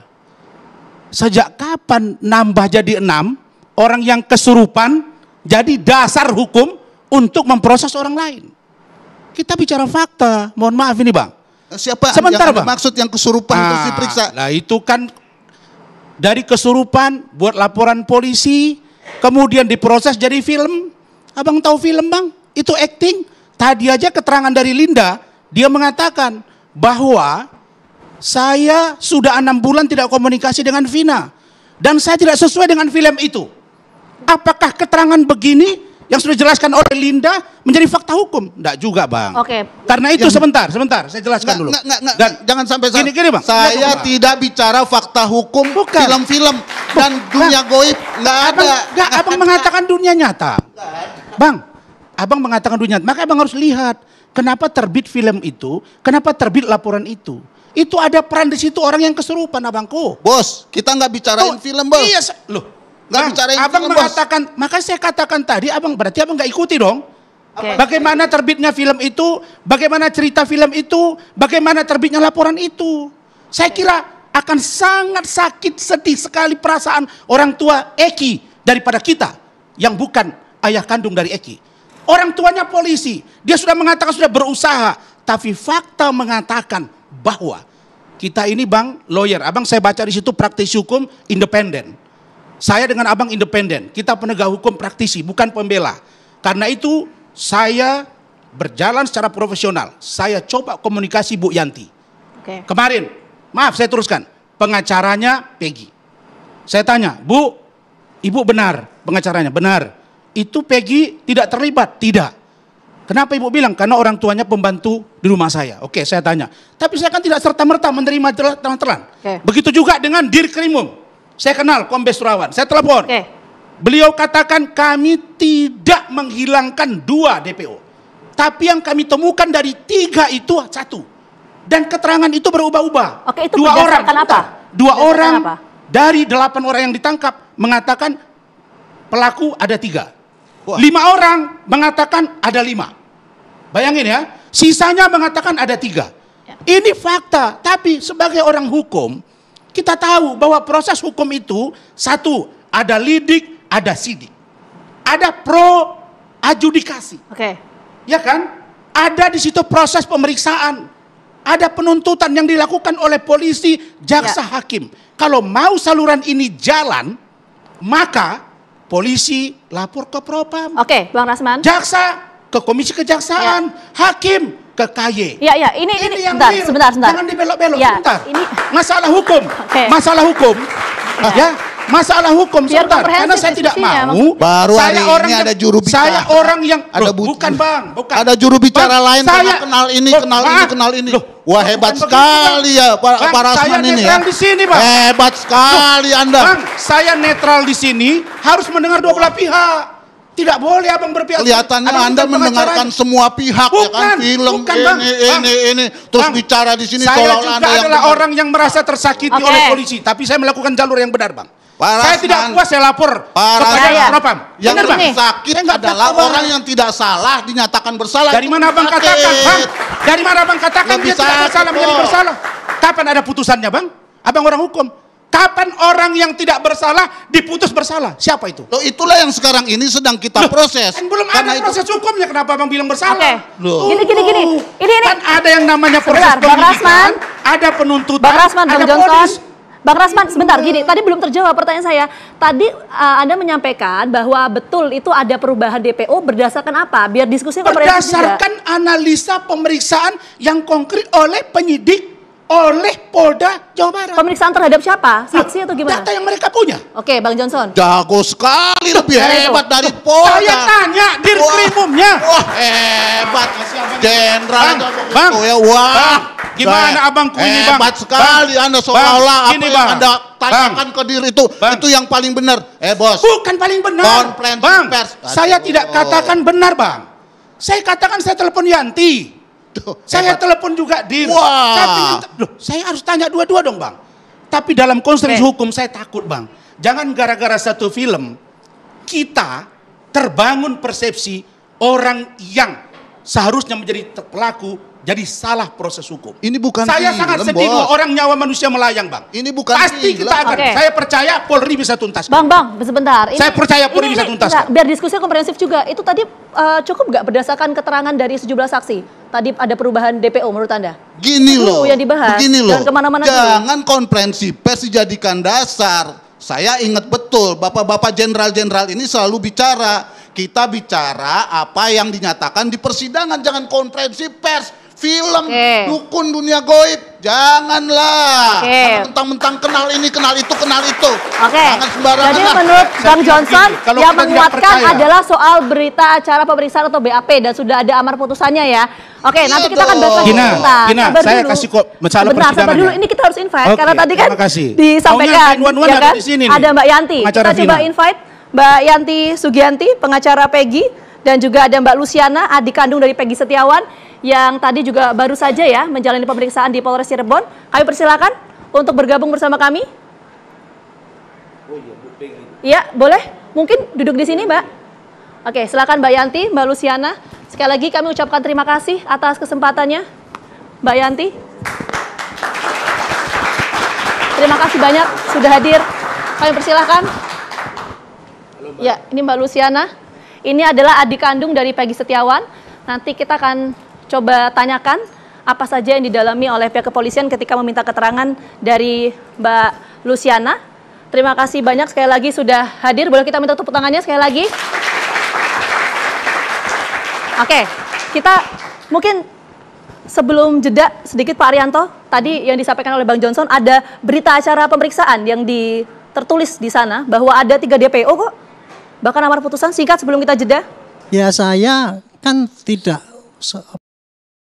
Sejak kapan nambah jadi enam orang yang kesurupan jadi dasar hukum untuk memproses orang lain? Kita bicara fakta, mohon maaf ini bang. Siapa Sementara, yang bang. maksud yang kesurupan nah, terus ah, diperiksa? Nah itu kan dari kesurupan, buat laporan polisi, kemudian diproses jadi film. Abang tahu film bang? Itu acting. Tadi aja keterangan dari Linda, dia mengatakan bahwa saya sudah enam bulan tidak komunikasi dengan Vina. Dan saya tidak sesuai dengan film itu. Apakah keterangan begini yang sudah dijelaskan oleh Linda menjadi fakta hukum? Enggak juga, Bang. Oke. Okay. Karena itu yang... sebentar, sebentar, saya jelaskan nggak, dulu. Nggak, nggak, nggak, dan jangan sampai gini, gini, Bang. Saya tidak bicara fakta hukum bukan. film-film dan bang. dunia goib. Enggak ada. Abang, enggak, abang mengatakan dunia nyata. Bang, abang mengatakan dunia nyata. Maka abang harus lihat kenapa terbit film itu, kenapa terbit laporan itu. Itu ada peran di situ orang yang keserupan, abangku. Bos, kita nggak bicarain oh, film bos. Iya, loh Nah, bicara abang mengatakan, maka saya katakan tadi, abang berarti abang nggak ikuti dong. Okay. Bagaimana terbitnya film itu, bagaimana cerita film itu, bagaimana terbitnya laporan itu. Saya kira akan sangat sakit sedih sekali perasaan orang tua Eki daripada kita yang bukan ayah kandung dari Eki. Orang tuanya polisi, dia sudah mengatakan sudah berusaha, tapi fakta mengatakan bahwa kita ini bang lawyer, abang saya baca di situ praktisi hukum independen. Saya dengan abang independen, kita penegak hukum praktisi, bukan pembela. Karena itu saya berjalan secara profesional. Saya coba komunikasi Bu Yanti. Okay. Kemarin, maaf saya teruskan, pengacaranya Peggy. Saya tanya, Bu, Ibu benar pengacaranya, benar. Itu Peggy tidak terlibat, tidak. Kenapa ibu bilang? Karena orang tuanya pembantu di rumah saya. Oke, saya tanya. Tapi saya kan tidak serta merta menerima telan-telan. Okay. Begitu juga dengan dirkrimum. Saya kenal Kombes Surawan, saya telepon. Okay. Beliau katakan kami tidak menghilangkan dua DPO. Tapi yang kami temukan dari tiga itu satu. Dan keterangan itu berubah-ubah. Oke, itu dua orang, apa? dua orang apa? dari delapan orang yang ditangkap mengatakan pelaku ada tiga. Wah. Lima orang mengatakan ada lima. Bayangin ya, sisanya mengatakan ada tiga. Ya. Ini fakta, tapi sebagai orang hukum, kita tahu bahwa proses hukum itu satu ada lidik, ada sidik. Ada pro adjudikasi. Oke. Okay. Ya kan? Ada di situ proses pemeriksaan. Ada penuntutan yang dilakukan oleh polisi, jaksa, yeah. hakim. Kalau mau saluran ini jalan, maka polisi lapor ke Propam. Oke, okay, Bang Rasman. Jaksa ke Komisi Kejaksaan, yeah. hakim ke KY. Ya, ya, ini ini, ini yang bentar, clear. sebentar, sebentar. Jangan dibelok-belok ya, sebentar. Ini masalah hukum. Okay. Masalah hukum. Ya. ya. Masalah hukum Biar sebentar karena saya tidak mau. Baru hari orang ini ada juru bicara. Saya orang yang ada bukan Bang, bukan. Ada juru bicara bang, lain saya, kenal ini, loh, kenal ini, kenal ini. Loh, Wah hebat bukan sekali bang. ya bang, para saya ini ya. di sini, Bang. Hebat sekali loh, Anda. Bang, saya netral di sini harus mendengar dua belah pihak. Tidak boleh abang berpihak. Kelihatannya abang Anda mendengarkan semua pihak bukan, ya kan film bukan, ini, bang. ini ini terus bang, bicara di sini Saya juga anda adalah yang orang yang merasa tersakiti okay. oleh polisi, tapi saya melakukan jalur yang benar, Bang. Para saya tidak puas saya lapor para kepada Propam. Yang benar, bang. sakit saya adalah bang. orang yang tidak salah dinyatakan bersalah. Dari mana Abang sakit. katakan, Bang? Dari mana Abang katakan Lebih dia tidak bersalah menjadi bersalah? Kapan ada putusannya, Bang? Abang orang hukum. Kapan orang yang tidak bersalah diputus bersalah? Siapa itu? Loh, itulah yang sekarang ini sedang kita Loh, proses. Kan belum Karena ada proses itu... hukumnya kenapa Bang bilang bersalah? Okay. Gini gini gini. Ini ini kan ada yang namanya proses Sebentar, Bang Rasman. Ada penuntutan, Bang Rasman, ada Bang Polis. Bang Rasman, sebentar gini, tadi belum terjawab pertanyaan saya. Tadi uh, Anda menyampaikan bahwa betul itu ada perubahan DPO berdasarkan apa? Biar diskusi Berdasarkan juga. analisa pemeriksaan yang konkret oleh penyidik oleh Polda Jawa Barat. Pemeriksaan terhadap siapa? Iya. Saksi atau gimana? Data yang mereka punya. Oke, Bang Johnson. Jago sekali lebih hebat dari Polda. Saya tanya dirkrimumnya. Wah, wah hebat. Jenderal Bang, bang, oh, ya, wah. Bang, gimana abang ini bang? Hebat sekali bang, Anda seolah-olah apa ini, yang bang. Anda tanyakan bang. ke diri itu bang. itu yang paling benar. Eh bos. Bukan paling benar. bang, pers. Saya tidak katakan benar bang. Saya katakan saya telepon Yanti. Tuh, gitu. saya hebat. telepon juga Dir. Wah. Saya, saya harus tanya dua-dua dong bang. Tapi dalam konstruksi hukum saya takut bang. Jangan gara-gara satu film kita terbangun persepsi orang yang seharusnya menjadi pelaku jadi salah proses hukum. Ini bukan Saya film, sangat sedih bos. orang nyawa manusia melayang, Bang. Ini bukan Pasti film. kita akan. Okay. Saya percaya Polri bisa tuntas. Bang, Bang, sebentar. Ini, saya percaya Polri ini, bisa tuntas. biar diskusi komprehensif juga. Itu tadi uh, cukup nggak berdasarkan keterangan dari sejumlah saksi? tadi ada perubahan DPO menurut Anda? Gini loh. yang dibahas. Gini loh. Jangan kemana-mana Jangan dulu. pers dijadikan dasar. Saya ingat betul, bapak-bapak jenderal-jenderal ini selalu bicara. Kita bicara apa yang dinyatakan di persidangan, jangan konferensi pers film, okay. dukun dunia goib. Janganlah. Okay. tentang mentang kenal ini, kenal itu, kenal itu. Oke. Okay. Jangan sembarangan Jadi menurut Saya Bang Johnson yang menguatkan adalah soal berita acara pemeriksaan atau BAP dan sudah ada amar putusannya ya. Oke, iya nanti kita akan bahas lagi Gina, Gina, saya dulu. kasih kok masalah Bentar, dulu. Ya. Ini kita harus invite okay, karena tadi kan disampaikan. one -one ya kan? di sini ada Mbak Yanti. Pengacara kita coba invite Mbak Yanti Sugianti, pengacara Peggy dan juga ada Mbak Luciana, adik kandung dari Peggy Setiawan yang tadi juga baru saja ya menjalani pemeriksaan di Polres Cirebon. Kami persilakan untuk bergabung bersama kami. iya, boleh. Mungkin duduk di sini, Mbak. Oke, silakan Mbak Yanti, Mbak Luciana. Sekali lagi kami ucapkan terima kasih atas kesempatannya. Mbak Yanti. Terima kasih banyak sudah hadir. Kami persilahkan. Halo, Ya, ini Mbak Luciana. Ini adalah adik kandung dari Peggy Setiawan. Nanti kita akan coba tanyakan apa saja yang didalami oleh pihak kepolisian ketika meminta keterangan dari Mbak Luciana. Terima kasih banyak sekali lagi sudah hadir. Boleh kita minta tepuk tangannya sekali lagi? Oke, kita mungkin sebelum jeda sedikit Pak Arianto, tadi yang disampaikan oleh Bang Johnson ada berita acara pemeriksaan yang di, tertulis di sana bahwa ada tiga DPO kok. Bahkan amar putusan singkat sebelum kita jeda. Ya saya kan tidak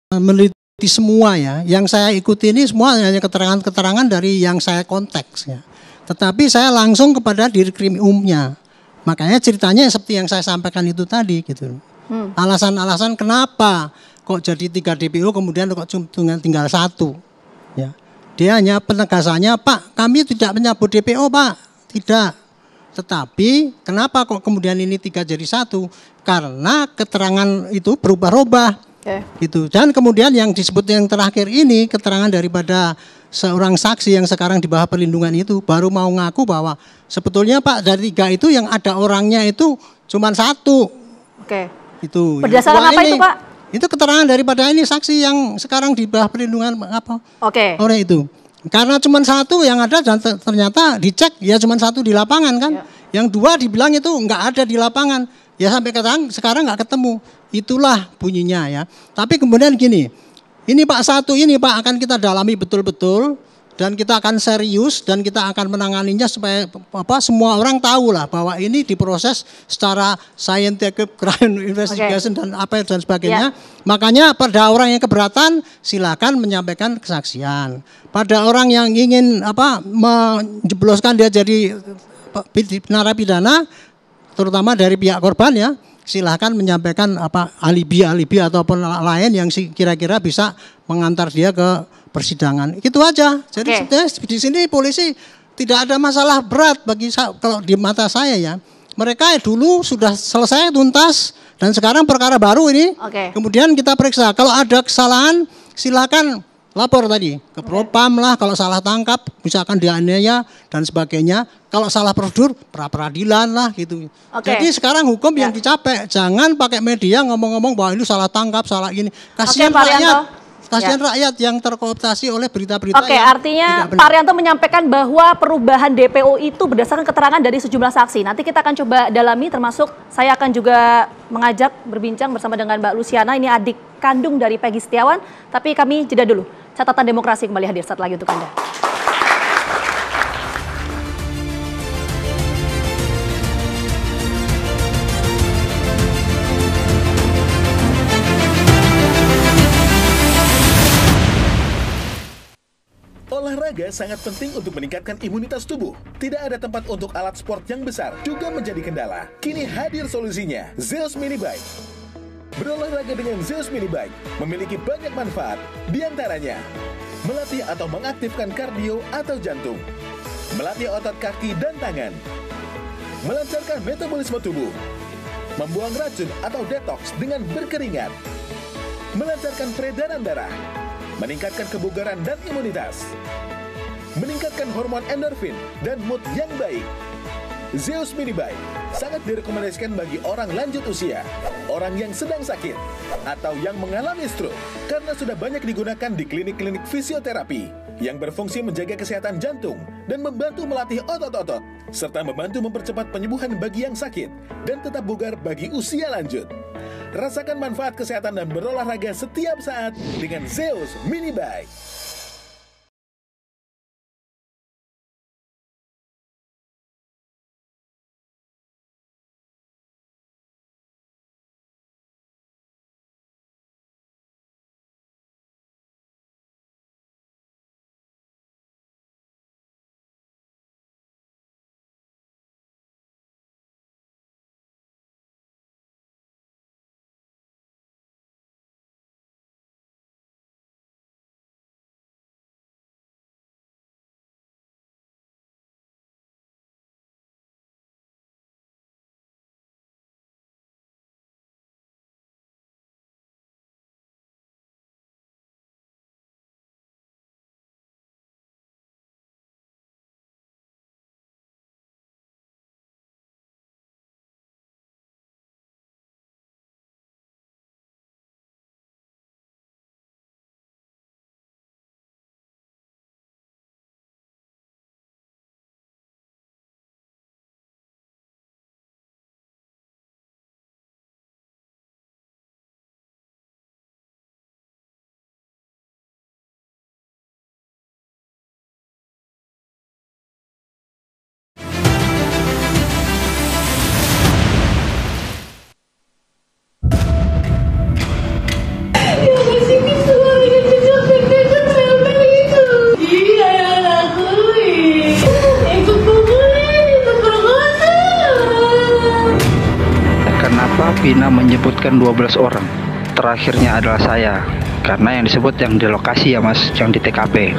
Eh, meneliti semua ya. Yang saya ikuti ini semua hanya keterangan-keterangan dari yang saya konteks ya. Tetapi saya langsung kepada diri umumnya. Makanya ceritanya seperti yang saya sampaikan itu tadi gitu. alasan hmm. Alasan-alasan kenapa kok jadi tiga DPO kemudian kok cuma tinggal satu. Ya. Dia hanya penegasannya, Pak, kami tidak menyambut DPO, Pak. Tidak. Tetapi kenapa kok kemudian ini tiga jadi satu? Karena keterangan itu berubah-ubah Okay. Itu. Dan kemudian yang disebut yang terakhir ini keterangan daripada seorang saksi yang sekarang di bawah perlindungan itu baru mau ngaku bahwa sebetulnya Pak dari tiga itu yang ada orangnya itu cuma satu. Oke. Okay. Gitu. Itu. Berdasarkan apa ini, itu Pak? Itu keterangan daripada ini saksi yang sekarang di bawah perlindungan apa? Oke. Okay. Oleh itu. Karena cuma satu yang ada dan ternyata dicek ya cuma satu di lapangan kan. Yeah. Yang dua dibilang itu nggak ada di lapangan. Ya sampai sekarang sekarang nggak ketemu. Itulah bunyinya ya. Tapi kemudian gini, ini Pak satu ini Pak akan kita dalami betul-betul dan kita akan serius dan kita akan menanganinya supaya apa semua orang tahu lah bahwa ini diproses secara scientific crime investigation okay. dan apa ya dan sebagainya. Yeah. Makanya pada orang yang keberatan silakan menyampaikan kesaksian. Pada orang yang ingin apa menjebloskan dia jadi narapidana terutama dari pihak korban ya silahkan menyampaikan apa alibi-alibi ataupun lain yang kira-kira bisa mengantar dia ke persidangan. Itu aja. Jadi okay. di sini polisi tidak ada masalah berat bagi kalau di mata saya ya. Mereka dulu sudah selesai tuntas dan sekarang perkara baru ini. Okay. Kemudian kita periksa. Kalau ada kesalahan silakan lapor tadi ke Propam lah kalau salah tangkap misalkan dianiaya dan sebagainya kalau salah prosedur pra peradilan lah gitu okay. jadi sekarang hukum ya. yang dicapai jangan pakai media ngomong-ngomong bahwa ini salah tangkap salah ini kasihan okay, rakyat kasihan ya. rakyat yang terkooptasi oleh berita-berita Oke, okay, artinya Pak Rianto menyampaikan bahwa perubahan DPO itu berdasarkan keterangan dari sejumlah saksi. Nanti kita akan coba dalami termasuk saya akan juga mengajak berbincang bersama dengan Mbak Luciana ini adik kandung dari Pegi Setiawan, tapi kami jeda dulu. Catatan demokrasi kembali hadir saat lagi untuk Anda. Olahraga sangat penting untuk meningkatkan imunitas tubuh. Tidak ada tempat untuk alat sport yang besar juga menjadi kendala. Kini hadir solusinya, Zeus Mini Bike. Berolahraga dengan Zeus Mini Bike memiliki banyak manfaat, diantaranya melatih atau mengaktifkan kardio atau jantung, melatih otot kaki dan tangan, melancarkan metabolisme tubuh, membuang racun atau detox dengan berkeringat, melancarkan peredaran darah, meningkatkan kebugaran dan imunitas, meningkatkan hormon endorfin dan mood yang baik, Zeus Mini Bike sangat direkomendasikan bagi orang lanjut usia, orang yang sedang sakit, atau yang mengalami stroke karena sudah banyak digunakan di klinik-klinik fisioterapi yang berfungsi menjaga kesehatan jantung dan membantu melatih otot-otot, serta membantu mempercepat penyembuhan bagi yang sakit dan tetap bugar bagi usia lanjut. Rasakan manfaat kesehatan dan berolahraga setiap saat dengan Zeus Mini Bike. 12 orang terakhirnya adalah saya karena yang disebut yang di lokasi ya mas yang di TKP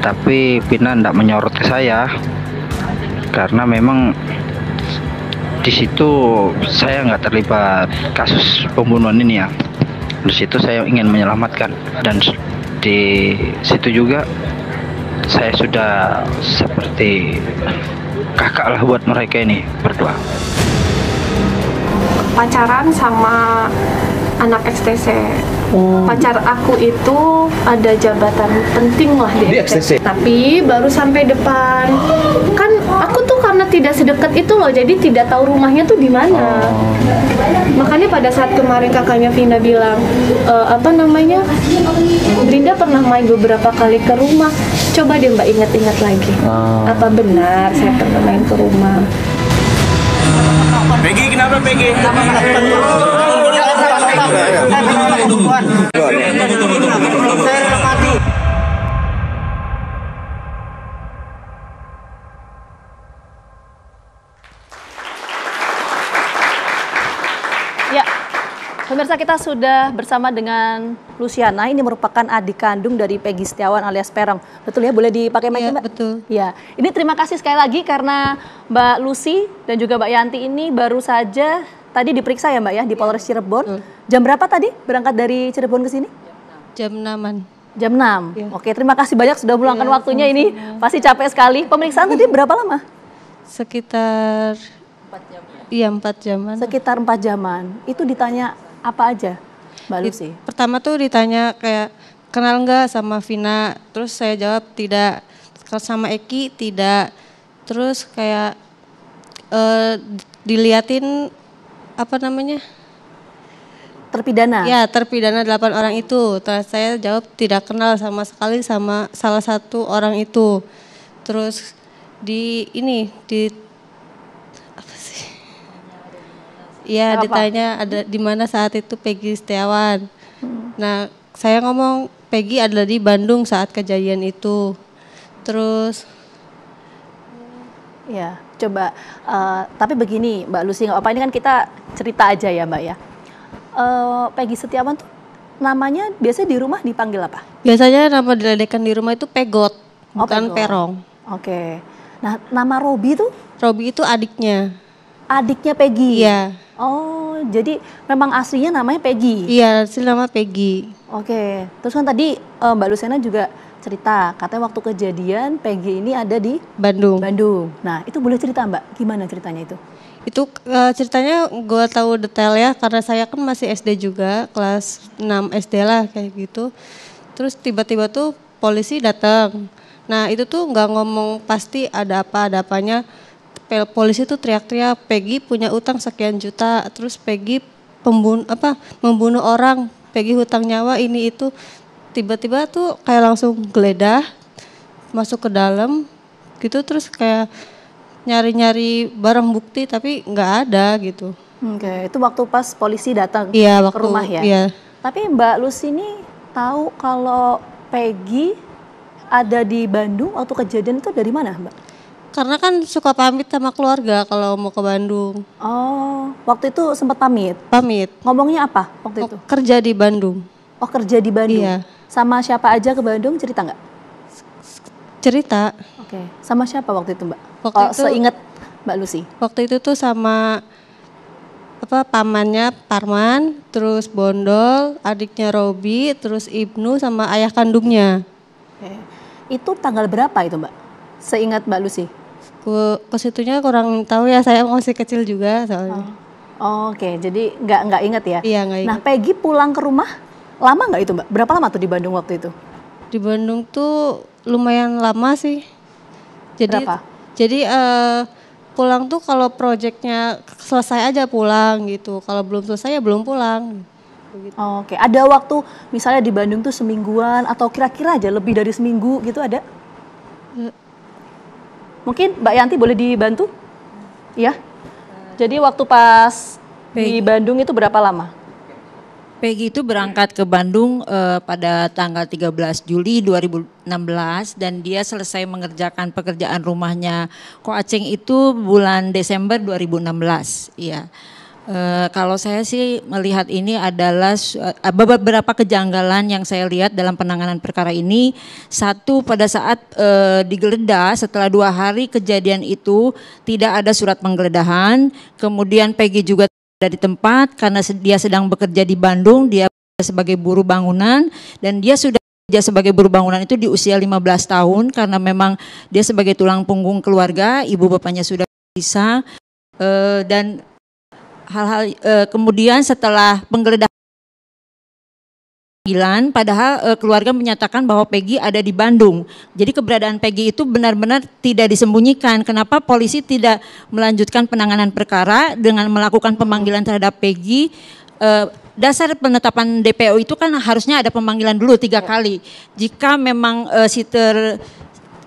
tapi Pina tidak menyorot ke saya karena memang di situ saya nggak terlibat kasus pembunuhan ini ya di situ saya ingin menyelamatkan dan di situ juga saya sudah seperti kakak lah buat mereka ini berdua pacaran sama anak XTC. Oh. Pacar aku itu ada jabatan penting lah di, di XTC. XTC. Tapi baru sampai depan. Kan aku tuh karena tidak sedekat itu loh, jadi tidak tahu rumahnya tuh di mana. Oh. Makanya pada saat kemarin kakaknya Vinda bilang e, apa namanya? Brinda pernah main beberapa kali ke rumah. Coba deh Mbak ingat-ingat lagi. Oh. Apa benar saya pernah main ke rumah? PG kenapa PG? kita sudah bersama dengan Luciana, ini merupakan adik kandung dari Peggy Setiawan alias Perong. Betul ya, boleh dipakai mic ya, Mbak? Betul. Ya, ini terima kasih sekali lagi karena Mbak Lucy dan juga Mbak Yanti ini baru saja tadi diperiksa ya Mbak ya di iya, Polres Cirebon. Betul. Jam berapa tadi berangkat dari Cirebon ke sini? Jam 6 jam 6. Ya. Oke, terima kasih banyak sudah meluangkan ya, waktunya ini. Pasti capek sekali. Pemeriksaan tadi berapa lama? Sekitar 4 jam. Ya? Iya, empat jaman. Sekitar empat jaman. Itu ditanya apa aja Mbak Lucy? Pertama tuh ditanya kayak kenal nggak sama Vina, terus saya jawab tidak. Kalau sama Eki tidak. Terus kayak uh, diliatin apa namanya? Terpidana. Ya, terpidana delapan orang itu. Terus saya jawab tidak kenal sama sekali sama salah satu orang itu. Terus di ini di Iya, ditanya ada hmm. di mana saat itu Peggy Setiawan. Hmm. Nah, saya ngomong Peggy ada di Bandung saat kejadian itu. Terus Ya, coba. Uh, tapi begini, Mbak Lucy, nggak apa ini kan kita cerita aja ya, Mbak ya. Uh, Peggy Setiawan tuh namanya biasanya di rumah dipanggil apa? Biasanya nama diledekan di rumah itu Pegot, oh, bukan Pegot. Perong. Oke. Okay. Nah, nama Robi tuh? Robi itu adiknya. Adiknya Peggy. Iya. Oh, jadi memang aslinya namanya Peggy. Iya, asli nama Peggy. Oke. Terus kan tadi uh, Mbak Lucena juga cerita katanya waktu kejadian Peggy ini ada di Bandung. Bandung. Nah, itu boleh cerita Mbak, gimana ceritanya itu? Itu uh, ceritanya gue tahu detail ya karena saya kan masih SD juga, kelas 6 SD lah kayak gitu. Terus tiba-tiba tuh polisi datang. Nah, itu tuh nggak ngomong pasti ada apa ada apanya polisi tuh teriak-teriak Peggy punya utang sekian juta, terus Peggy pembun apa membunuh orang, Peggy hutang nyawa ini itu. Tiba-tiba tuh kayak langsung geledah masuk ke dalam gitu terus kayak nyari-nyari barang bukti tapi nggak ada gitu. Oke, okay. itu waktu pas polisi datang iya, waktu, rumah ya. Iya. Tapi Mbak Lucy ini tahu kalau Peggy ada di Bandung waktu kejadian itu dari mana, Mbak? karena kan suka pamit sama keluarga kalau mau ke Bandung. Oh, waktu itu sempat pamit. Pamit. Ngomongnya apa waktu oh, itu? Kerja di Bandung. Oh, kerja di Bandung. Iya. Sama siapa aja ke Bandung cerita nggak? Cerita. Oke. Okay. Sama siapa waktu itu, Mbak? Waktu oh, itu seingat Mbak Lucy. Waktu itu tuh sama apa pamannya Parman, terus Bondol, adiknya Robi, terus Ibnu sama ayah kandungnya. Oke. Itu tanggal berapa itu, Mbak? Seingat Mbak Lucy? aku ke situnya kurang tahu ya saya masih kecil juga soalnya. Oh. Oke, okay. jadi nggak nggak inget ya? Iya nggak inget. Nah Peggy pulang ke rumah lama nggak itu mbak? Berapa lama tuh di Bandung waktu itu? Di Bandung tuh lumayan lama sih. Jadi, Berapa? Jadi uh, pulang tuh kalau proyeknya selesai aja pulang gitu. Kalau belum selesai ya belum pulang. Gitu. Oh, Oke, okay. ada waktu misalnya di Bandung tuh semingguan atau kira-kira aja lebih dari seminggu gitu ada? Mungkin Mbak Yanti boleh dibantu? Ya. Jadi waktu pas Peggy. di Bandung itu berapa lama? Peggy itu berangkat ke Bandung uh, pada tanggal 13 Juli 2016 dan dia selesai mengerjakan pekerjaan rumahnya Ko Aceng itu bulan Desember 2016. Iya. Eh, kalau saya sih melihat ini adalah eh, beberapa kejanggalan yang saya lihat dalam penanganan perkara ini. Satu pada saat uh, digeledah setelah dua hari kejadian itu tidak ada surat penggeledahan. Kemudian Peggy juga di tempat karena dia sedang bekerja di Bandung. Dia sebagai buruh bangunan dan dia sudah dia sebagai buruh bangunan itu di usia 15 tahun karena memang dia sebagai tulang punggung keluarga, ibu bapaknya sudah bisa e, dan hal-hal e, kemudian setelah penggeledahan padahal e, keluarga menyatakan bahwa Peggy ada di Bandung. Jadi keberadaan Peggy itu benar-benar tidak disembunyikan. Kenapa polisi tidak melanjutkan penanganan perkara dengan melakukan pemanggilan terhadap Peggy E, dasar penetapan DPO itu kan harusnya ada pemanggilan dulu tiga ya. kali. Jika memang e, si ter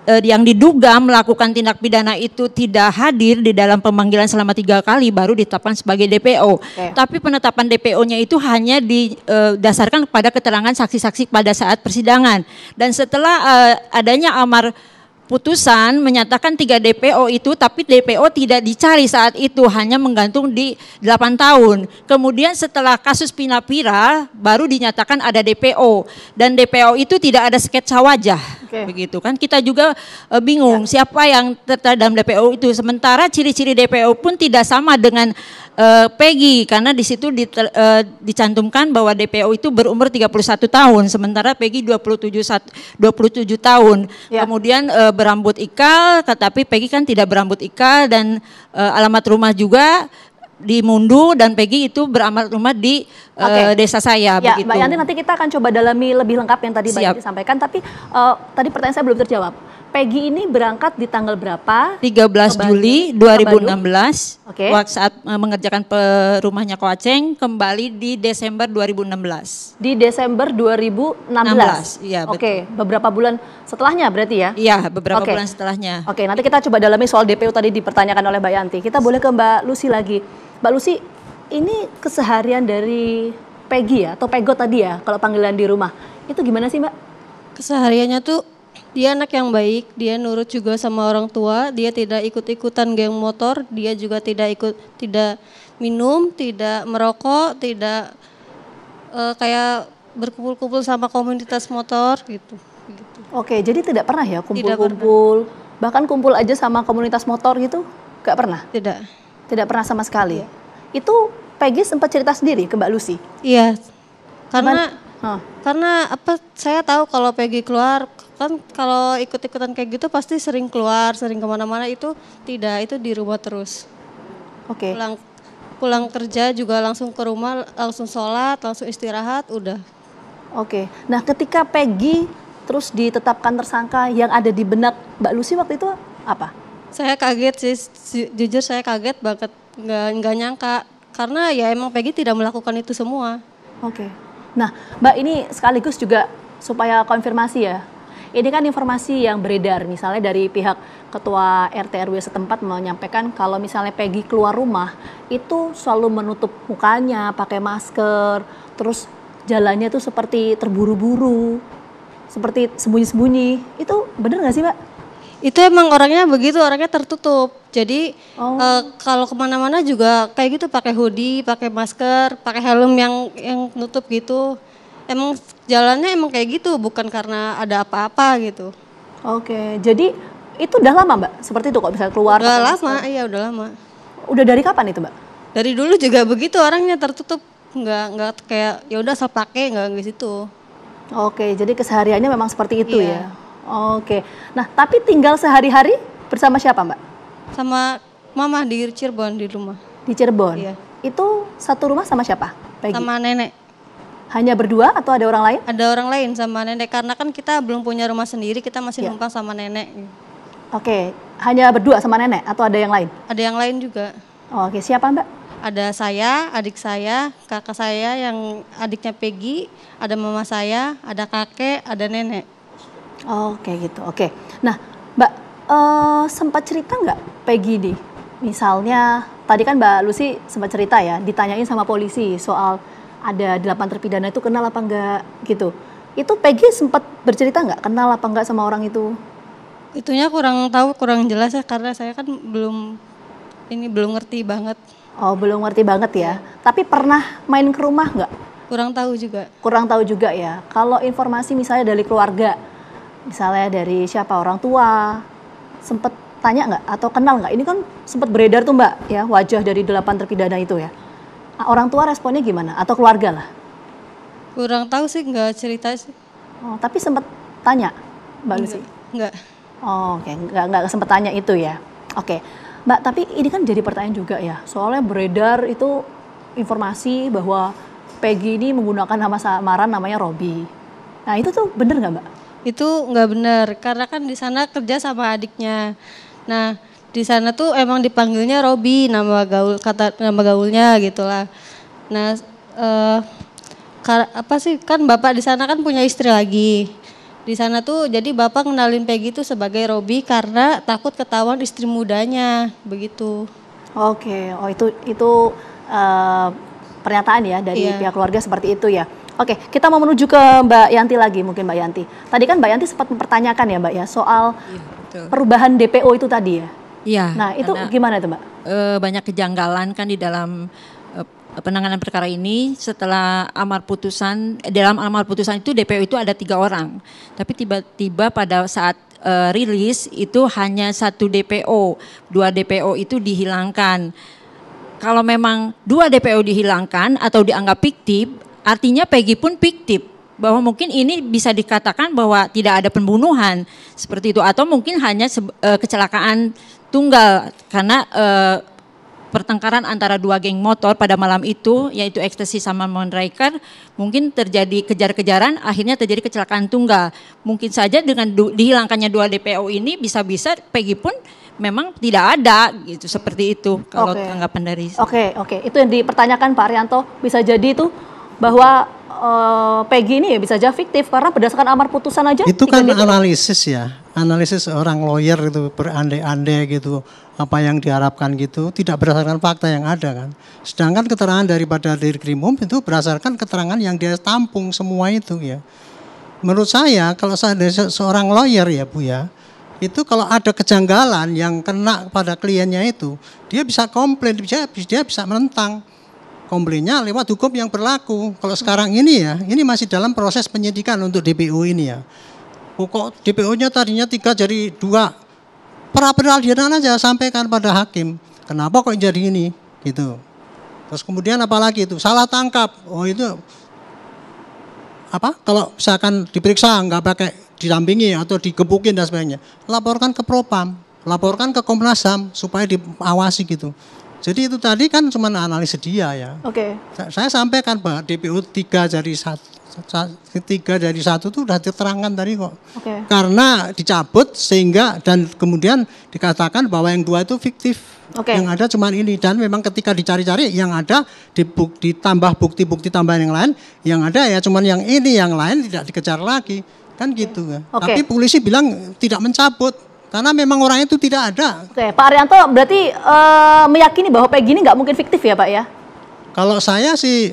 eh, yang diduga melakukan tindak pidana itu tidak hadir di dalam pemanggilan selama tiga kali baru ditetapkan sebagai DPO. Oke. Tapi penetapan DPO-nya itu hanya didasarkan eh, pada keterangan saksi-saksi pada saat persidangan dan setelah eh, adanya amar putusan menyatakan tiga DPO itu tapi DPO tidak dicari saat itu hanya menggantung di 8 tahun. Kemudian setelah kasus Pinapira baru dinyatakan ada DPO dan DPO itu tidak ada sketsa wajah. Okay. Begitu kan kita juga eh, bingung ya. siapa yang terdalam DPO itu sementara ciri-ciri DPO pun tidak sama dengan uh, Peggy karena di situ di, uh, eh, dicantumkan bahwa DPO itu berumur 31 tahun sementara Peggy 27 27 tahun. Ya. Kemudian uh, berambut ikal tetapi Peggy kan tidak berambut ikal dan uh, alamat rumah juga di Mundu dan Peggy itu beramal rumah di okay. uh, desa saya. Ya, begitu. Mbak Yanti nanti kita akan coba dalami lebih lengkap yang tadi Siap. Mbak Yanti sampaikan. Tapi uh, tadi pertanyaan saya belum terjawab Peggy ini berangkat di tanggal berapa? 13 belas Juli 2016. Oke. Okay. Saat eh, mengerjakan rumahnya Koaceng kembali di Desember 2016. Di Desember 2016. 16, iya Oke, okay. beberapa bulan setelahnya berarti ya? Iya, beberapa okay. bulan setelahnya. Oke, okay, nanti kita coba dalami soal DPU tadi dipertanyakan oleh Mbak Yanti. Kita boleh ke Mbak Lucy lagi. Mbak Lucy, ini keseharian dari Peggy ya atau Pego tadi ya kalau panggilan di rumah. Itu gimana sih, Mbak? Kesehariannya tuh dia anak yang baik, dia nurut juga sama orang tua, dia tidak ikut-ikutan geng motor, dia juga tidak ikut tidak minum, tidak merokok, tidak uh, kayak berkumpul-kumpul sama komunitas motor gitu. gitu. Oke, jadi tidak pernah ya kumpul-kumpul, bahkan kumpul aja sama komunitas motor gitu, gak pernah? Tidak. Tidak pernah sama sekali. Ya. Itu Peggy sempat cerita sendiri ke Mbak Lucy. Iya, karena Cuman, huh. karena apa? Saya tahu kalau Peggy keluar kan kalau ikut-ikutan kayak gitu pasti sering keluar, sering kemana-mana itu tidak, itu di rumah terus. Oke. Okay. Pulang pulang kerja juga langsung ke rumah, langsung sholat, langsung istirahat, udah. Oke. Okay. Nah, ketika Peggy terus ditetapkan tersangka yang ada di benak Mbak Lucy waktu itu apa? Saya kaget sih, jujur saya kaget banget, nggak nggak nyangka karena ya emang Peggy tidak melakukan itu semua. Oke. Okay. Nah, Mbak ini sekaligus juga supaya konfirmasi ya ini kan informasi yang beredar misalnya dari pihak ketua RT RW setempat menyampaikan kalau misalnya Peggy keluar rumah itu selalu menutup mukanya, pakai masker, terus jalannya tuh seperti terburu-buru, seperti sembunyi-sembunyi. Itu bener nggak sih, mbak? Itu emang orangnya begitu, orangnya tertutup. Jadi oh. e, kalau kemana-mana juga kayak gitu pakai hoodie, pakai masker, pakai helm yang yang nutup gitu emang jalannya emang kayak gitu bukan karena ada apa-apa gitu oke jadi itu udah lama mbak seperti itu kok bisa keluar udah lama masker. iya udah lama udah dari kapan itu mbak dari dulu juga begitu orangnya tertutup nggak nggak kayak ya udah asal pakai nggak nggak situ oke jadi kesehariannya memang seperti itu iya. ya oke nah tapi tinggal sehari-hari bersama siapa mbak sama mama di Cirebon di rumah di Cirebon iya. itu satu rumah sama siapa Peggy? sama nenek hanya berdua atau ada orang lain? Ada orang lain sama nenek karena kan kita belum punya rumah sendiri, kita masih numpang ya. numpang sama nenek. Oke, hanya berdua sama nenek atau ada yang lain? Ada yang lain juga. Oh, Oke, siapa Mbak? Ada saya, adik saya, kakak saya yang adiknya Peggy, ada mama saya, ada kakek, ada nenek. Oke gitu. Oke. Nah, Mbak uh, sempat cerita nggak Peggy nih? misalnya tadi kan Mbak Lucy sempat cerita ya, ditanyain sama polisi soal ada delapan terpidana itu kenal apa enggak gitu. Itu Peggy sempat bercerita enggak kenal apa enggak sama orang itu? Itunya kurang tahu, kurang jelas ya karena saya kan belum ini belum ngerti banget. Oh, belum ngerti banget ya. Tapi pernah main ke rumah enggak? Kurang tahu juga. Kurang tahu juga ya. Kalau informasi misalnya dari keluarga, misalnya dari siapa orang tua, sempat tanya nggak atau kenal nggak? Ini kan sempat beredar tuh mbak ya wajah dari delapan terpidana itu ya. Ah, orang tua responnya gimana? Atau keluarga lah? Kurang tahu sih, nggak cerita sih. Oh, tapi sempat tanya, Mbak Lucy? Nggak. Oh, oke. Okay. Nggak, nggak sempat tanya itu ya. Oke. Okay. Mbak, tapi ini kan jadi pertanyaan juga ya. Soalnya beredar itu informasi bahwa Peggy ini menggunakan nama samaran namanya Robi. Nah, itu tuh bener nggak, Mbak? Itu nggak bener, karena kan di sana kerja sama adiknya. Nah, di sana tuh emang dipanggilnya Robi nama gaul kata nama gaulnya gitulah nah eh, kar, apa sih kan bapak di sana kan punya istri lagi di sana tuh jadi bapak kenalin Peggy itu sebagai Robi karena takut ketahuan istri mudanya begitu oke oh itu itu uh, pernyataan ya dari yeah. pihak keluarga seperti itu ya Oke, kita mau menuju ke Mbak Yanti lagi mungkin Mbak Yanti. Tadi kan Mbak Yanti sempat mempertanyakan ya Mbak ya soal ya, perubahan DPO itu tadi ya. Iya. Nah itu karena, gimana tuh mbak? E, banyak kejanggalan kan di dalam e, penanganan perkara ini setelah amar putusan dalam amar putusan itu DPO itu ada tiga orang, tapi tiba-tiba pada saat e, rilis itu hanya satu DPO, dua DPO itu dihilangkan. Kalau memang dua DPO dihilangkan atau dianggap fiktif, artinya Peggy pun fiktif bahwa mungkin ini bisa dikatakan bahwa tidak ada pembunuhan seperti itu atau mungkin hanya kecelakaan tunggal karena uh, pertengkaran antara dua geng motor pada malam itu yaitu ekstasi sama Moonraker mungkin terjadi kejar-kejaran akhirnya terjadi kecelakaan tunggal mungkin saja dengan du, dihilangkannya dua DPO ini bisa-bisa Peggy pun memang tidak ada gitu seperti itu kalau okay. tanggapan dari Oke okay, oke okay. itu yang dipertanyakan Pak Arianto bisa jadi itu bahwa uh, Peggy ini ya bisa saja fiktif karena berdasarkan amar putusan aja itu kan analisis ya analisis orang lawyer itu berandai-andai gitu apa yang diharapkan gitu tidak berdasarkan fakta yang ada kan. Sedangkan keterangan daripada diri krimum itu berdasarkan keterangan yang dia tampung semua itu ya. Menurut saya kalau saya seorang lawyer ya Bu ya, itu kalau ada kejanggalan yang kena pada kliennya itu, dia bisa komplain, dia, dia bisa menentang komplainnya lewat hukum yang berlaku. Kalau sekarang ini ya, ini masih dalam proses penyidikan untuk DPU ini ya. Pokok oh, DPO-nya tadinya tiga jadi dua. Para peradilan aja sampaikan pada hakim, kenapa kok jadi ini gitu. Terus kemudian apalagi itu salah tangkap, oh itu apa? Kalau misalkan diperiksa nggak pakai didampingi atau digebukin dan sebagainya, laporkan ke Propam, laporkan ke Komnas Ham supaya diawasi gitu. Jadi itu tadi kan cuma analisis dia ya. Oke. Okay. Saya sampaikan pak DPO 3 jadi satu ketiga dari satu itu sudah diterangkan tadi kok. Okay. Karena dicabut sehingga dan kemudian dikatakan bahwa yang dua itu fiktif. Okay. Yang ada cuma ini dan memang ketika dicari-cari yang ada dibuk, ditambah bukti-bukti tambahan yang lain, yang ada ya cuma yang ini yang lain tidak dikejar lagi. Kan gitu kan. Okay. Tapi polisi bilang tidak mencabut karena memang orang itu tidak ada. Oke, okay. Pak Arianto berarti uh, meyakini bahwa Peggy ini nggak mungkin fiktif ya, Pak ya? Kalau saya sih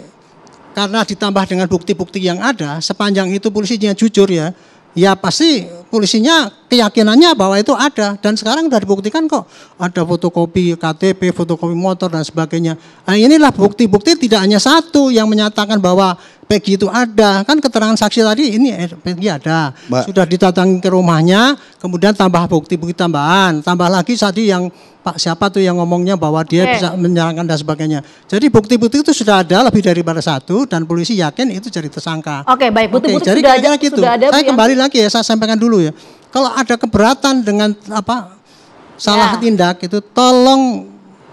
karena ditambah dengan bukti-bukti yang ada, sepanjang itu polisinya jujur ya, ya pasti polisinya keyakinannya bahwa itu ada dan sekarang sudah dibuktikan kok ada fotokopi KTP, fotokopi motor dan sebagainya. Nah, inilah bukti-bukti tidak hanya satu yang menyatakan bahwa Peggy itu ada. Kan keterangan saksi tadi ini Peggy eh, ada. Mbak. Sudah ditatangi ke rumahnya, kemudian tambah bukti-bukti tambahan. Tambah lagi tadi yang Pak siapa tuh yang ngomongnya bahwa dia okay. Eh. bisa menyerangkan dan sebagainya. Jadi bukti-bukti itu sudah ada lebih daripada satu dan polisi yakin itu jadi tersangka. Oke, okay, baik. Bukti-bukti okay, jadi sudah, ada, gitu. sudah ada. Saya yang... kembali lagi ya, saya sampaikan dulu ya. Kalau ada keberatan dengan apa salah yeah. tindak itu tolong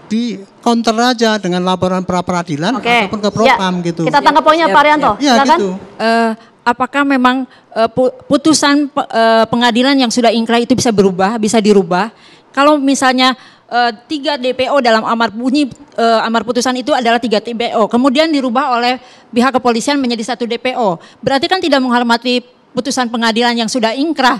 di counter aja dengan laporan pra peradilan okay. ataupun ke ya, propam ya. gitu. Kita tangkap poinnya Pak Rianto. Ya, Silakan. gitu. Uh, apakah memang uh, putusan uh, pengadilan yang sudah ingkrah itu bisa berubah, bisa dirubah? Kalau misalnya tiga DPO dalam amar bunyi uh, amar putusan itu adalah tiga DPO, kemudian dirubah oleh pihak kepolisian menjadi satu DPO. Berarti kan tidak menghormati putusan pengadilan yang sudah ingkrah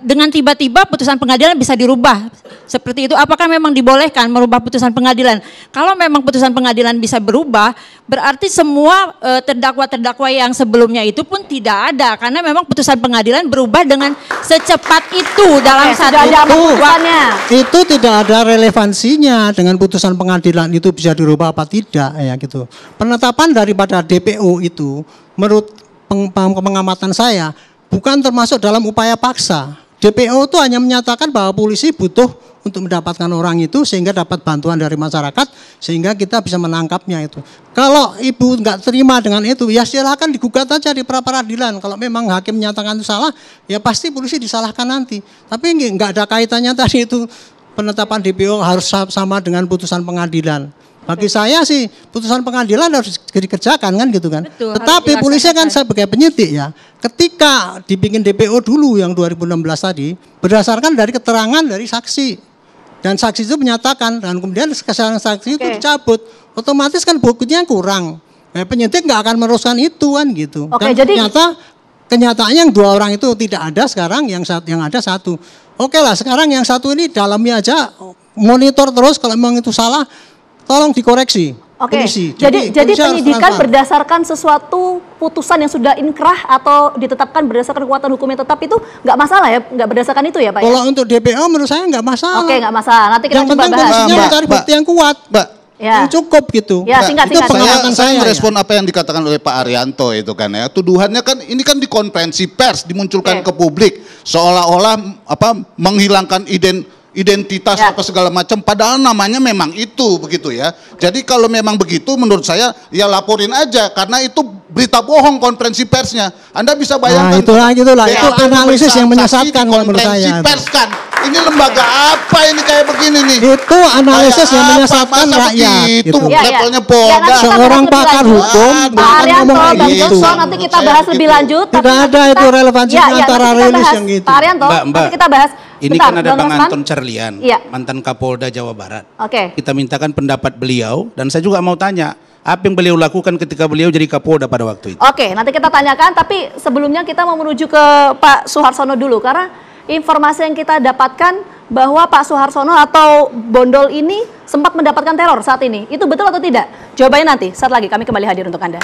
dengan tiba-tiba putusan pengadilan bisa dirubah seperti itu apakah memang dibolehkan merubah putusan pengadilan kalau memang putusan pengadilan bisa berubah berarti semua e, terdakwa-terdakwa yang sebelumnya itu pun tidak ada karena memang putusan pengadilan berubah dengan secepat itu dalam Oke, satu itu, itu tidak ada relevansinya dengan putusan pengadilan itu bisa dirubah apa tidak ya gitu penetapan daripada DPO itu menurut pengamatan saya bukan termasuk dalam upaya paksa. DPO itu hanya menyatakan bahwa polisi butuh untuk mendapatkan orang itu sehingga dapat bantuan dari masyarakat sehingga kita bisa menangkapnya itu. Kalau ibu nggak terima dengan itu ya silahkan digugat aja di pra peradilan. Kalau memang hakim menyatakan itu salah ya pasti polisi disalahkan nanti. Tapi nggak ada kaitannya tadi itu penetapan DPO harus sama dengan putusan pengadilan. Bagi saya sih putusan pengadilan harus dikerjakan kan gitu kan. Betul, Tetapi polisi kan sebagai penyidik ya. Ketika dibikin DPO dulu yang 2016 tadi berdasarkan dari keterangan dari saksi dan saksi itu menyatakan dan kemudian kesalahan saksi itu dicabut otomatis kan buktinya kurang Nah, penyidik nggak akan meneruskan itu kan gitu okay, dan jadi... ternyata kenyataannya yang dua orang itu tidak ada sekarang yang saat yang ada satu oke okay lah sekarang yang satu ini dalamnya aja monitor terus kalau memang itu salah tolong dikoreksi. Oke. Okay. Jadi jadi, penyidikan berdasarkan sesuatu putusan yang sudah inkrah atau ditetapkan berdasarkan kekuatan hukum yang tetap itu nggak masalah ya, nggak berdasarkan itu ya, Pak. Ya? Kalau ya? untuk DPO menurut saya nggak masalah. Oke, okay, nggak masalah. Nanti kita yang coba penting bahas. Yang penting cari bukti yang kuat, Pak. Ya. Yang cukup gitu. Ya, singkat, singkat, itu pengamatan saya, saya merespon apa yang dikatakan oleh Pak Arianto itu kan ya. Tuduhannya kan ini kan di konferensi pers dimunculkan okay. ke publik seolah-olah apa menghilangkan ident identitas ya. apa segala macam padahal namanya memang itu begitu ya. Jadi kalau memang begitu menurut saya ya laporin aja karena itu berita bohong konferensi persnya. Anda bisa nah, bayangkan. Nah, itulah itulah itu analisis yang menyesatkan kalau menurut saya. Pers kan. Ini lembaga apa ini kayak begini nih? Itu analisis kayak yang menyesatkan rakyat. Itu gitu. ya, ya, levelnya ya. bohong Ya, Seorang pakar hukum ah, ngomong Arianto, Bang gitu. nanti kita bahas lebih lanjut. Tidak ada itu relevansinya ya, ya, antara rilis yang gitu. Pak Arianto, nanti kita bahas ini Bentar, kan ada Bang Anton Cerlian, ya. mantan Kapolda Jawa Barat. Oke. Okay. Kita mintakan pendapat beliau dan saya juga mau tanya apa yang beliau lakukan ketika beliau jadi Kapolda pada waktu itu. Oke, okay, nanti kita tanyakan tapi sebelumnya kita mau menuju ke Pak Suharsono dulu karena informasi yang kita dapatkan bahwa Pak Suharsono atau Bondol ini sempat mendapatkan teror saat ini. Itu betul atau tidak? Jawabannya nanti. Saat lagi kami kembali hadir untuk Anda.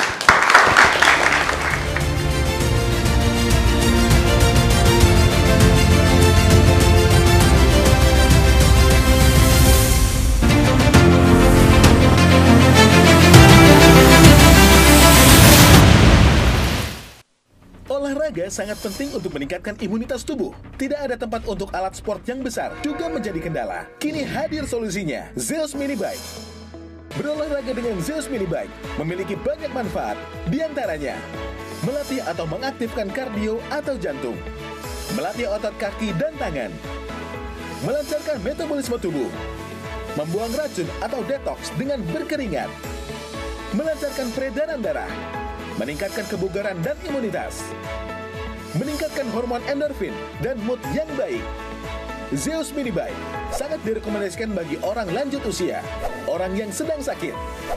olahraga sangat penting untuk meningkatkan imunitas tubuh. Tidak ada tempat untuk alat sport yang besar juga menjadi kendala. Kini hadir solusinya, Zeus Mini Bike. Berolahraga dengan Zeus Mini Bike memiliki banyak manfaat, diantaranya melatih atau mengaktifkan kardio atau jantung, melatih otot kaki dan tangan, melancarkan metabolisme tubuh, membuang racun atau detox dengan berkeringat, melancarkan peredaran darah, meningkatkan kebugaran dan imunitas meningkatkan hormon endorfin dan mood yang baik. Zeus Mini Bike sangat direkomendasikan bagi orang lanjut usia, orang yang sedang sakit,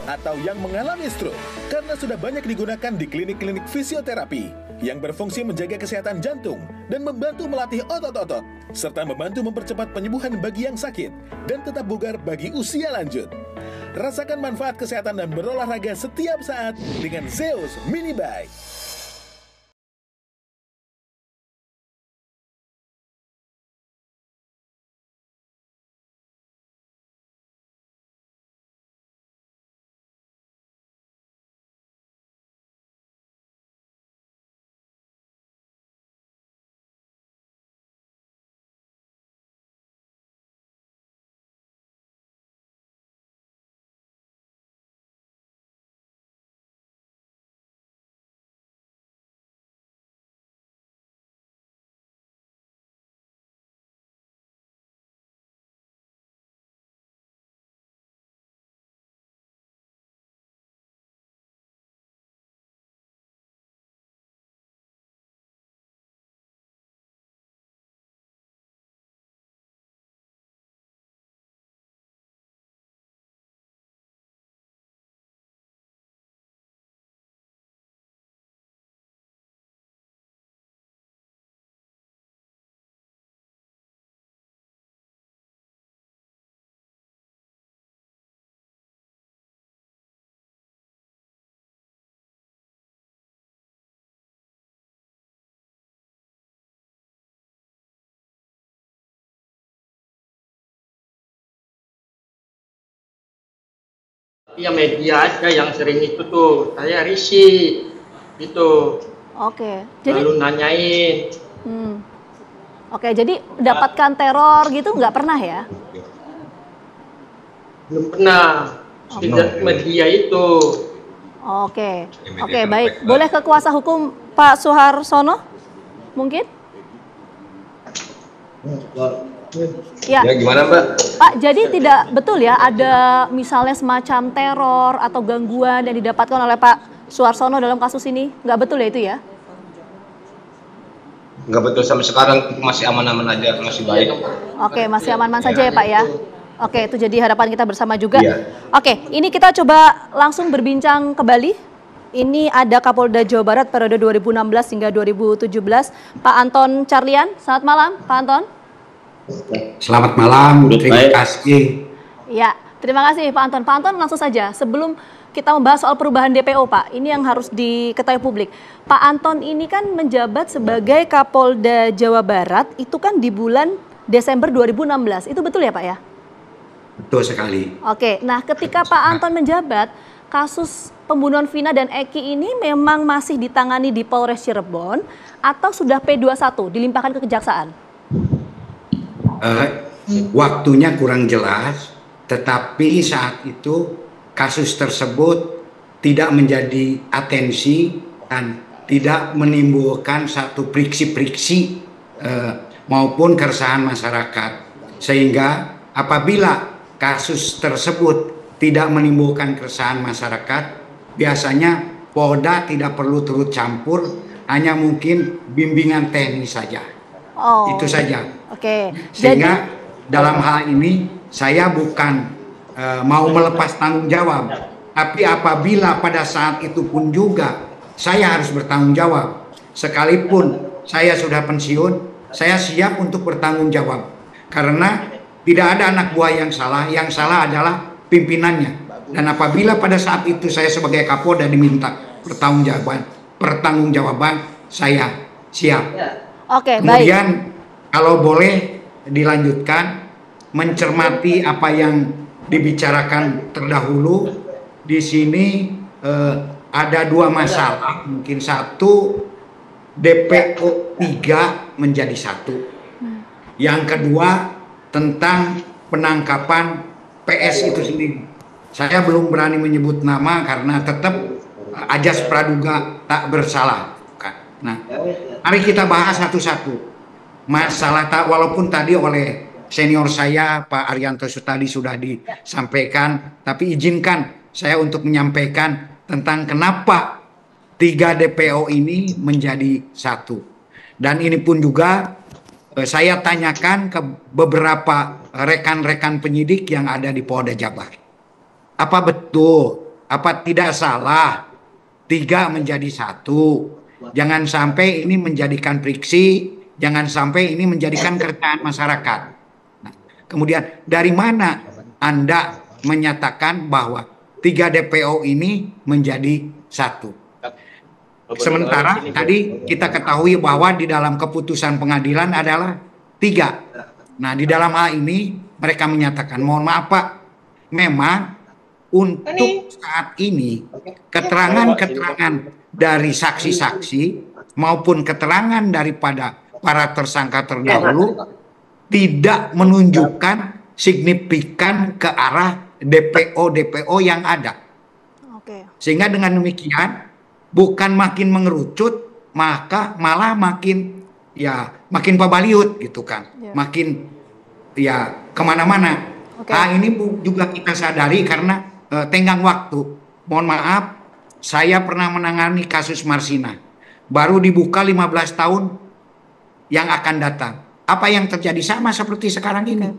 atau yang mengalami stroke karena sudah banyak digunakan di klinik-klinik fisioterapi yang berfungsi menjaga kesehatan jantung dan membantu melatih otot-otot, serta membantu mempercepat penyembuhan bagi yang sakit dan tetap bugar bagi usia lanjut. Rasakan manfaat kesehatan dan berolahraga setiap saat dengan Zeus Mini Bike. ya media aja yang sering itu tuh saya risih gitu oke okay. jadi lalu nanyain hmm. oke okay, jadi dapatkan teror gitu nggak pernah ya belum pernah okay. media itu oke okay. oke okay, baik boleh ke kuasa hukum Pak Suharsono mungkin Ya. ya gimana Mbak? Pak, jadi tidak betul ya ada misalnya semacam teror atau gangguan yang didapatkan oleh Pak Suarsono dalam kasus ini? Nggak betul ya itu ya? Nggak betul sampai sekarang masih aman-aman aja, masih baik. Oke, masih aman-aman saja ya, ya Pak ya? Oke, itu jadi harapan kita bersama juga. Ya. Oke, ini kita coba langsung berbincang kembali ini ada Kapolda Jawa Barat periode 2016 hingga 2017, Pak Anton Charlian. Selamat malam, Pak Anton. Selamat malam, Good terima kasih. Ya, terima kasih Pak Anton. Pak Anton langsung saja, sebelum kita membahas soal perubahan DPO Pak, ini yang harus diketahui publik. Pak Anton ini kan menjabat sebagai Kapolda Jawa Barat, itu kan di bulan Desember 2016, itu betul ya Pak ya? Betul sekali. Oke, nah ketika Pak Anton menjabat, kasus pembunuhan Vina dan Eki ini memang masih ditangani di Polres Cirebon atau sudah P21 dilimpahkan ke kejaksaan? uh, waktunya kurang jelas, tetapi saat itu kasus tersebut tidak menjadi atensi dan tidak menimbulkan satu friksi priksi uh, eh, maupun keresahan masyarakat. Sehingga apabila kasus tersebut tidak menimbulkan keresahan masyarakat, biasanya Polda tidak perlu turut campur, hanya mungkin bimbingan teknis saja. Oh. Itu saja. Oke. Okay. Sehingga Jadi, dalam hal ini saya bukan uh, mau melepas tanggung jawab, tapi apabila pada saat itu pun juga saya harus bertanggung jawab. Sekalipun saya sudah pensiun, saya siap untuk bertanggung jawab. Karena tidak ada anak buah yang salah, yang salah adalah pimpinannya. Dan apabila pada saat itu saya sebagai Kapolda diminta pertanggung jawaban saya siap. Oke, okay, Kemudian kalau boleh dilanjutkan mencermati apa yang dibicarakan terdahulu di sini eh, ada dua masalah mungkin satu DPO 3 menjadi satu yang kedua tentang penangkapan PS itu sendiri saya belum berani menyebut nama karena tetap ajas praduga tak bersalah nah Mari kita bahas satu-satu. Masalah tak walaupun tadi oleh senior saya Pak Arianto Sutadi sudah disampaikan, tapi izinkan saya untuk menyampaikan tentang kenapa tiga DPO ini menjadi satu. Dan ini pun juga eh, saya tanyakan ke beberapa rekan-rekan penyidik yang ada di Polda Jabar. Apa betul? Apa tidak salah? Tiga menjadi satu. Jangan sampai ini menjadikan friksi, jangan sampai ini menjadikan kerjaan masyarakat. Nah, kemudian dari mana Anda menyatakan bahwa tiga DPO ini menjadi satu? Sementara tadi kita ketahui bahwa di dalam keputusan pengadilan adalah tiga. Nah, di dalam hal ini mereka menyatakan, mohon maaf Pak, memang untuk saat ini keterangan-keterangan dari saksi-saksi maupun keterangan daripada para tersangka terdahulu tidak menunjukkan signifikan ke arah DPO DPO yang ada. Oke. Sehingga dengan demikian bukan makin mengerucut maka malah makin ya makin pabaliut gitu kan, ya. makin ya kemana-mana. Okay. Nah ini juga kita sadari karena uh, tenggang waktu. Mohon maaf saya pernah menangani kasus Marsina. Baru dibuka 15 tahun yang akan datang. Apa yang terjadi sama seperti sekarang ini.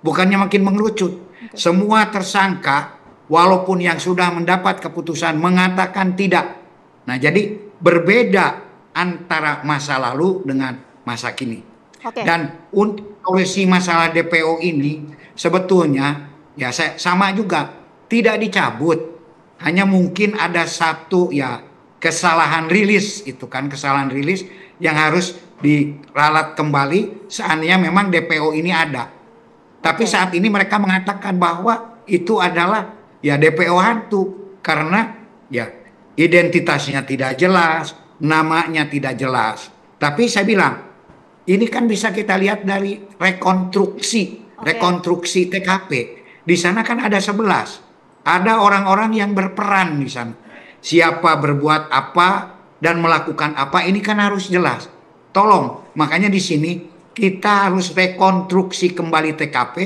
Bukannya makin mengerucut. Semua tersangka walaupun yang sudah mendapat keputusan mengatakan tidak. Nah, jadi berbeda antara masa lalu dengan masa kini. Okay. Dan untuk solusi masalah DPO ini sebetulnya ya saya, sama juga tidak dicabut hanya mungkin ada satu ya kesalahan rilis itu kan kesalahan rilis yang harus diralat kembali seandainya memang DPO ini ada. Tapi saat ini mereka mengatakan bahwa itu adalah ya DPO hantu karena ya identitasnya tidak jelas, namanya tidak jelas. Tapi saya bilang ini kan bisa kita lihat dari rekonstruksi, okay. rekonstruksi TKP. Di sana kan ada sebelas. Ada orang-orang yang berperan di sana. Siapa berbuat apa dan melakukan apa ini kan harus jelas. Tolong, makanya di sini kita harus rekonstruksi kembali TKP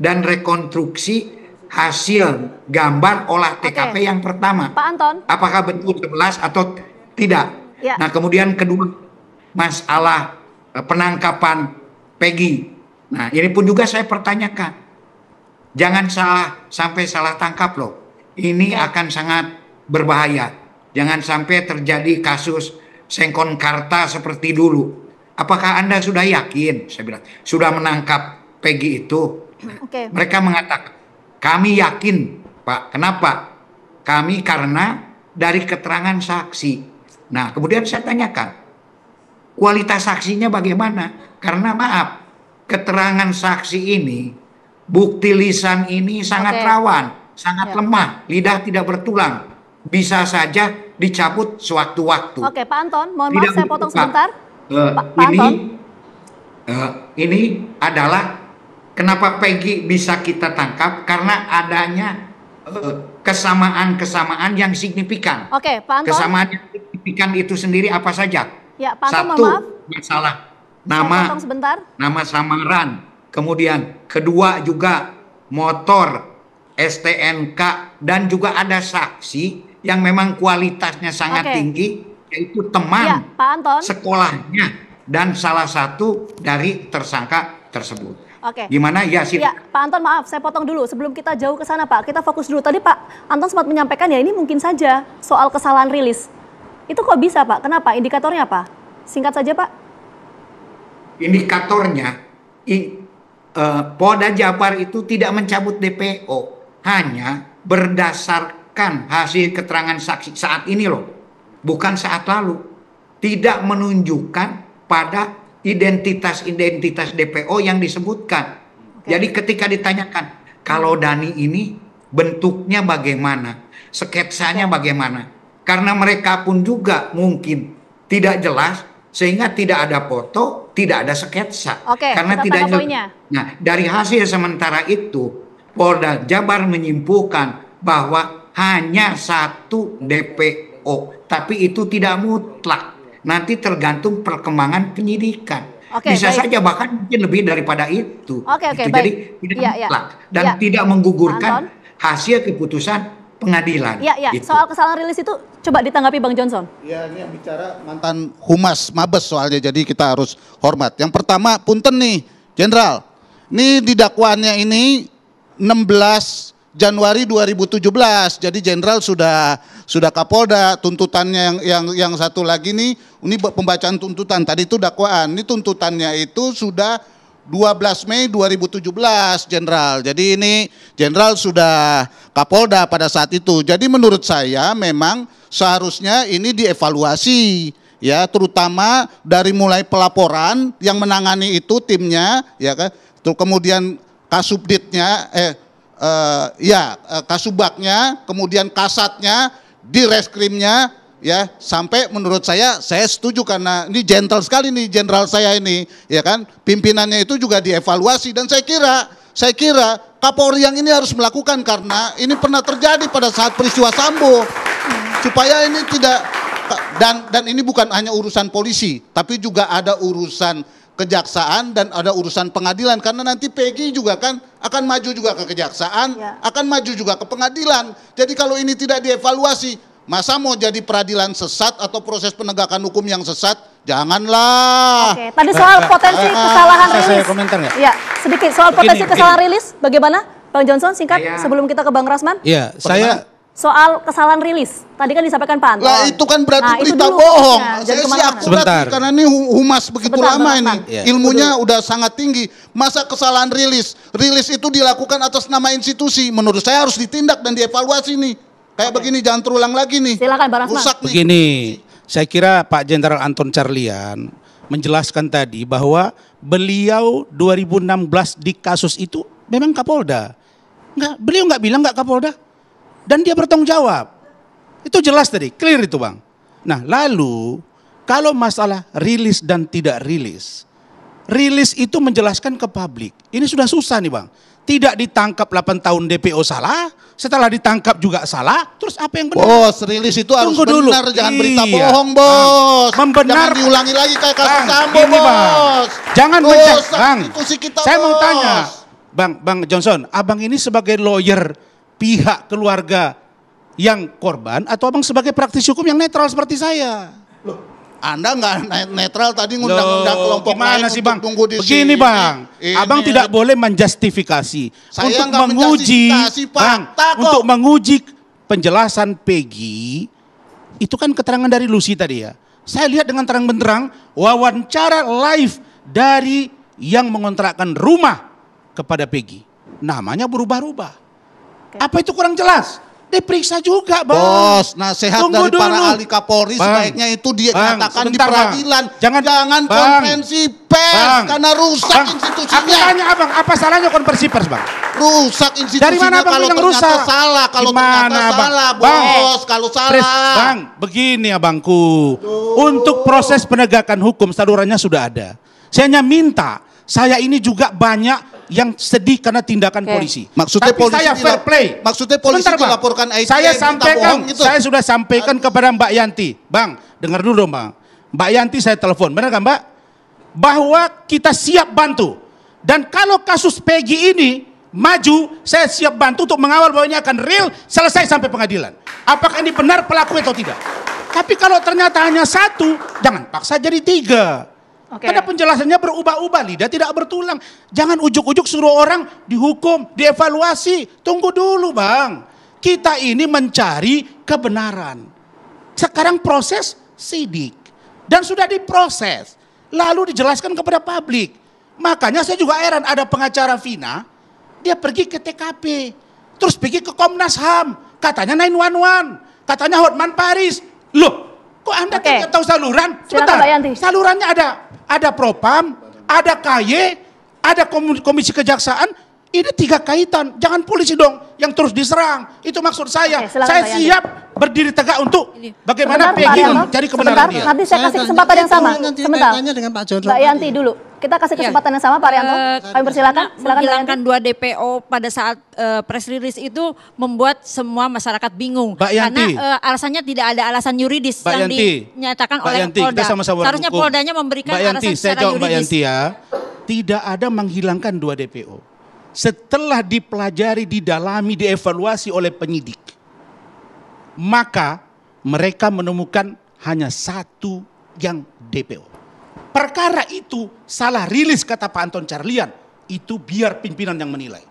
dan rekonstruksi hasil gambar olah TKP Oke. yang pertama. Pak Anton. Apakah betul 11 atau tidak? Ya. Nah, kemudian kedua masalah eh, penangkapan Peggy. Nah, ini pun juga saya pertanyakan Jangan salah sampai salah tangkap loh. Ini ya. akan sangat berbahaya. Jangan sampai terjadi kasus sengkon karta seperti dulu. Apakah Anda sudah yakin? Saya bilang, sudah menangkap Peggy itu. Okay. Mereka mengatakan, kami yakin, Pak. Kenapa? Kami karena dari keterangan saksi. Nah, kemudian saya tanyakan, kualitas saksinya bagaimana? Karena maaf, keterangan saksi ini Bukti lisan ini sangat okay. rawan, sangat yeah. lemah, lidah tidak bertulang. Bisa saja dicabut sewaktu-waktu. Oke, okay, Pak Anton, mohon maaf saya potong sebentar. Uh, Pak, ini, Anton. Uh, ini adalah kenapa Peggy bisa kita tangkap karena adanya eh, kesamaan-kesamaan uh, yang signifikan. Oke, okay, Pak Anton. Kesamaan yang signifikan itu sendiri apa saja? Ya, Pak Anton, Satu, maaf. masalah nama. Nama samaran kemudian kedua juga motor STNK dan juga ada saksi yang memang kualitasnya sangat okay. tinggi yaitu teman ya, sekolahnya dan salah satu dari tersangka tersebut. Oke. Okay. Gimana ya sih? Ya, Pak Anton maaf, saya potong dulu sebelum kita jauh ke sana Pak. Kita fokus dulu tadi Pak Anton sempat menyampaikan ya ini mungkin saja soal kesalahan rilis. Itu kok bisa Pak? Kenapa? Indikatornya apa? Singkat saja Pak. Indikatornya eh, Polda Jabar itu tidak mencabut DPO, hanya berdasarkan hasil keterangan saksi saat ini loh, bukan saat lalu. Tidak menunjukkan pada identitas-identitas DPO yang disebutkan. Okay. Jadi ketika ditanyakan kalau Dani ini bentuknya bagaimana, sketsanya bagaimana, karena mereka pun juga mungkin tidak jelas sehingga tidak ada foto, tidak ada sketsa. Oke, karena tidak poinnya. Nah, dari hasil sementara itu Polda Jabar menyimpulkan bahwa hanya satu DPO, tapi itu tidak mutlak. Nanti tergantung perkembangan penyidikan. Okay, bisa baik. saja bahkan mungkin lebih daripada itu. Oke, okay, okay, Jadi tidak ya, ya. mutlak ya. dan ya. tidak menggugurkan Anton. hasil keputusan pengadilan. Ya, ya. Gitu. Soal kesalahan rilis itu coba ditanggapi Bang Johnson. Ya, ini yang bicara mantan humas Mabes soalnya jadi kita harus hormat. Yang pertama, punten nih, Jenderal. Ini didakwannya ini 16 Januari 2017. Jadi jenderal sudah sudah Kapolda, tuntutannya yang yang yang satu lagi nih, ini pembacaan tuntutan. Tadi itu dakwaan, ini tuntutannya itu sudah 12 Mei 2017, Jenderal. Jadi ini Jenderal sudah Kapolda pada saat itu. Jadi menurut saya memang seharusnya ini dievaluasi ya, terutama dari mulai pelaporan yang menangani itu timnya ya kan. Terus kemudian kasubditnya eh, eh ya eh, kasubaknya, kemudian kasatnya, direskrimnya, ya sampai menurut saya saya setuju karena ini gentle sekali nih jenderal saya ini ya kan pimpinannya itu juga dievaluasi dan saya kira saya kira Kapolri yang ini harus melakukan karena ini pernah terjadi pada saat peristiwa Sambo supaya ini tidak dan dan ini bukan hanya urusan polisi tapi juga ada urusan kejaksaan dan ada urusan pengadilan karena nanti Peggy juga kan akan maju juga ke kejaksaan, ya. akan maju juga ke pengadilan. Jadi kalau ini tidak dievaluasi, Masa mau jadi peradilan sesat atau proses penegakan hukum yang sesat? Janganlah. Oke, tadi soal potensi ah, ah, kesalahan rilis. Saya komentar ya? Ya, sedikit soal begini, potensi kesalahan rilis. Bagaimana, Bang Johnson? Singkat ya. sebelum kita ke Bang Rasman. Iya, saya soal kesalahan rilis. Tadi kan disampaikan Pak Anton. Lah itu kan berarti nah, berita dulu. bohong. Ya, saya sih Sebentar. karena ini humas begitu Sebentar, lama ini. Ya. Ilmunya Betul. udah sangat tinggi. Masa kesalahan rilis? Rilis itu dilakukan atas nama institusi. Menurut saya harus ditindak dan dievaluasi nih. Kayak begini jangan terulang lagi nih. Silakan Pak Rasman. Rusak nih. Begini, saya kira Pak Jenderal Anton Carlian menjelaskan tadi bahwa beliau 2016 di kasus itu memang Kapolda. Enggak, beliau nggak bilang nggak Kapolda. Dan dia bertanggung jawab. Itu jelas tadi, clear itu Bang. Nah, lalu kalau masalah rilis dan tidak rilis, rilis itu menjelaskan ke publik. Ini sudah susah nih Bang. Tidak ditangkap 8 tahun DPO salah, setelah ditangkap juga salah, terus apa yang benar? Bos, rilis itu harus Tunggu dulu. benar, jangan berita iya. bohong, ah. Bos. membenar. Jangan diulangi lagi kayak kasus bang, Sambo, ini, Bos. Bang. Jangan mencari, Bang. saya mau tanya, Bang, Bang Johnson, Abang ini sebagai lawyer pihak keluarga yang korban atau Abang sebagai praktisi hukum yang netral seperti saya? Loh, anda nggak netral tadi ngundang-undang kelompok lain sih bang? tunggu di Begini sini. bang, ini. abang ini. Ya. tidak boleh menjustifikasi. Saya untuk menguji, bang, untuk menguji penjelasan Peggy, itu kan keterangan dari Lucy tadi ya. Saya lihat dengan terang benderang wawancara live dari yang mengontrakkan rumah kepada Peggy. Namanya berubah-ubah. Apa itu kurang jelas? diperiksa juga, Bang. Bos, nasihat Tunggu dari dulu. para ahli Kapolri bang. sebaiknya itu dikatakan di peradilan. Bang. Jangan jangan bang. konvensi pers bang. karena rusak bang. institusinya. Aku tanya Abang, apa salahnya konferensi pers, Bang? Rusak institusinya dari mana abang kalau bilang ternyata rusak? salah, kalau Dimana, ternyata abang? salah, Bos, bang. kalau salah. Pres, bang, begini Abangku. Tuh. Untuk proses penegakan hukum salurannya sudah ada. Saya hanya minta saya ini juga banyak yang sedih karena tindakan okay. polisi. Maksudnya Tapi polisi saya fair play. Maksudnya polisi Bentar, dilaporkan Aisyah saya sampaikan, Saya sudah sampaikan Aduh. kepada Mbak Yanti. Bang, dengar dulu dong, Bang. Mbak Yanti saya telepon. Benar kan, Mbak? Bahwa kita siap bantu. Dan kalau kasus Peggy ini maju, saya siap bantu untuk mengawal bahwa ini akan real selesai sampai pengadilan. Apakah ini benar pelaku atau tidak? Tapi kalau ternyata hanya satu, jangan paksa jadi tiga. Okay. Karena penjelasannya berubah-ubah, lidah tidak bertulang. Jangan ujuk-ujuk suruh orang dihukum, dievaluasi. Tunggu dulu bang. Kita ini mencari kebenaran. Sekarang proses sidik. Dan sudah diproses. Lalu dijelaskan kepada publik. Makanya saya juga heran ada pengacara Vina. Dia pergi ke TKP. Terus pergi ke Komnas HAM. Katanya 911. Katanya Hotman Paris. Loh, Kok Anda okay. tidak tahu saluran? Sebentar, Salurannya ada ada propam, ada KY, ada komisi kejaksaan, ini tiga kaitan, jangan polisi dong yang terus diserang. Itu maksud saya. Oke, saya siap berdiri tegak untuk ini. bagaimana PG mencari kebenaran sebentar, dia. Nanti saya kasih kesempatan yang sama. Nanti sebentar. Dengan Pak Jodro Mbak Yanti dulu. Kita kasih iya. kesempatan ya. yang sama Pak Rianto. Eh, Kami persilakan. Silakan Menghilangkan dua DPO pada saat uh, press release itu membuat semua masyarakat bingung. Mbak Yanti. Karena uh, alasannya tidak ada alasan yuridis Mbak yang Yanti. dinyatakan Mbak oleh Yanti. Polda. Seharusnya Poldanya memberikan Mbak Yanti. alasan secara Mbak yuridis. Mbak Yanti ya. Tidak ada menghilangkan dua DPO setelah dipelajari, didalami, dievaluasi oleh penyidik, maka mereka menemukan hanya satu yang DPO. Perkara itu salah rilis kata Pak Anton Carlian, itu biar pimpinan yang menilai.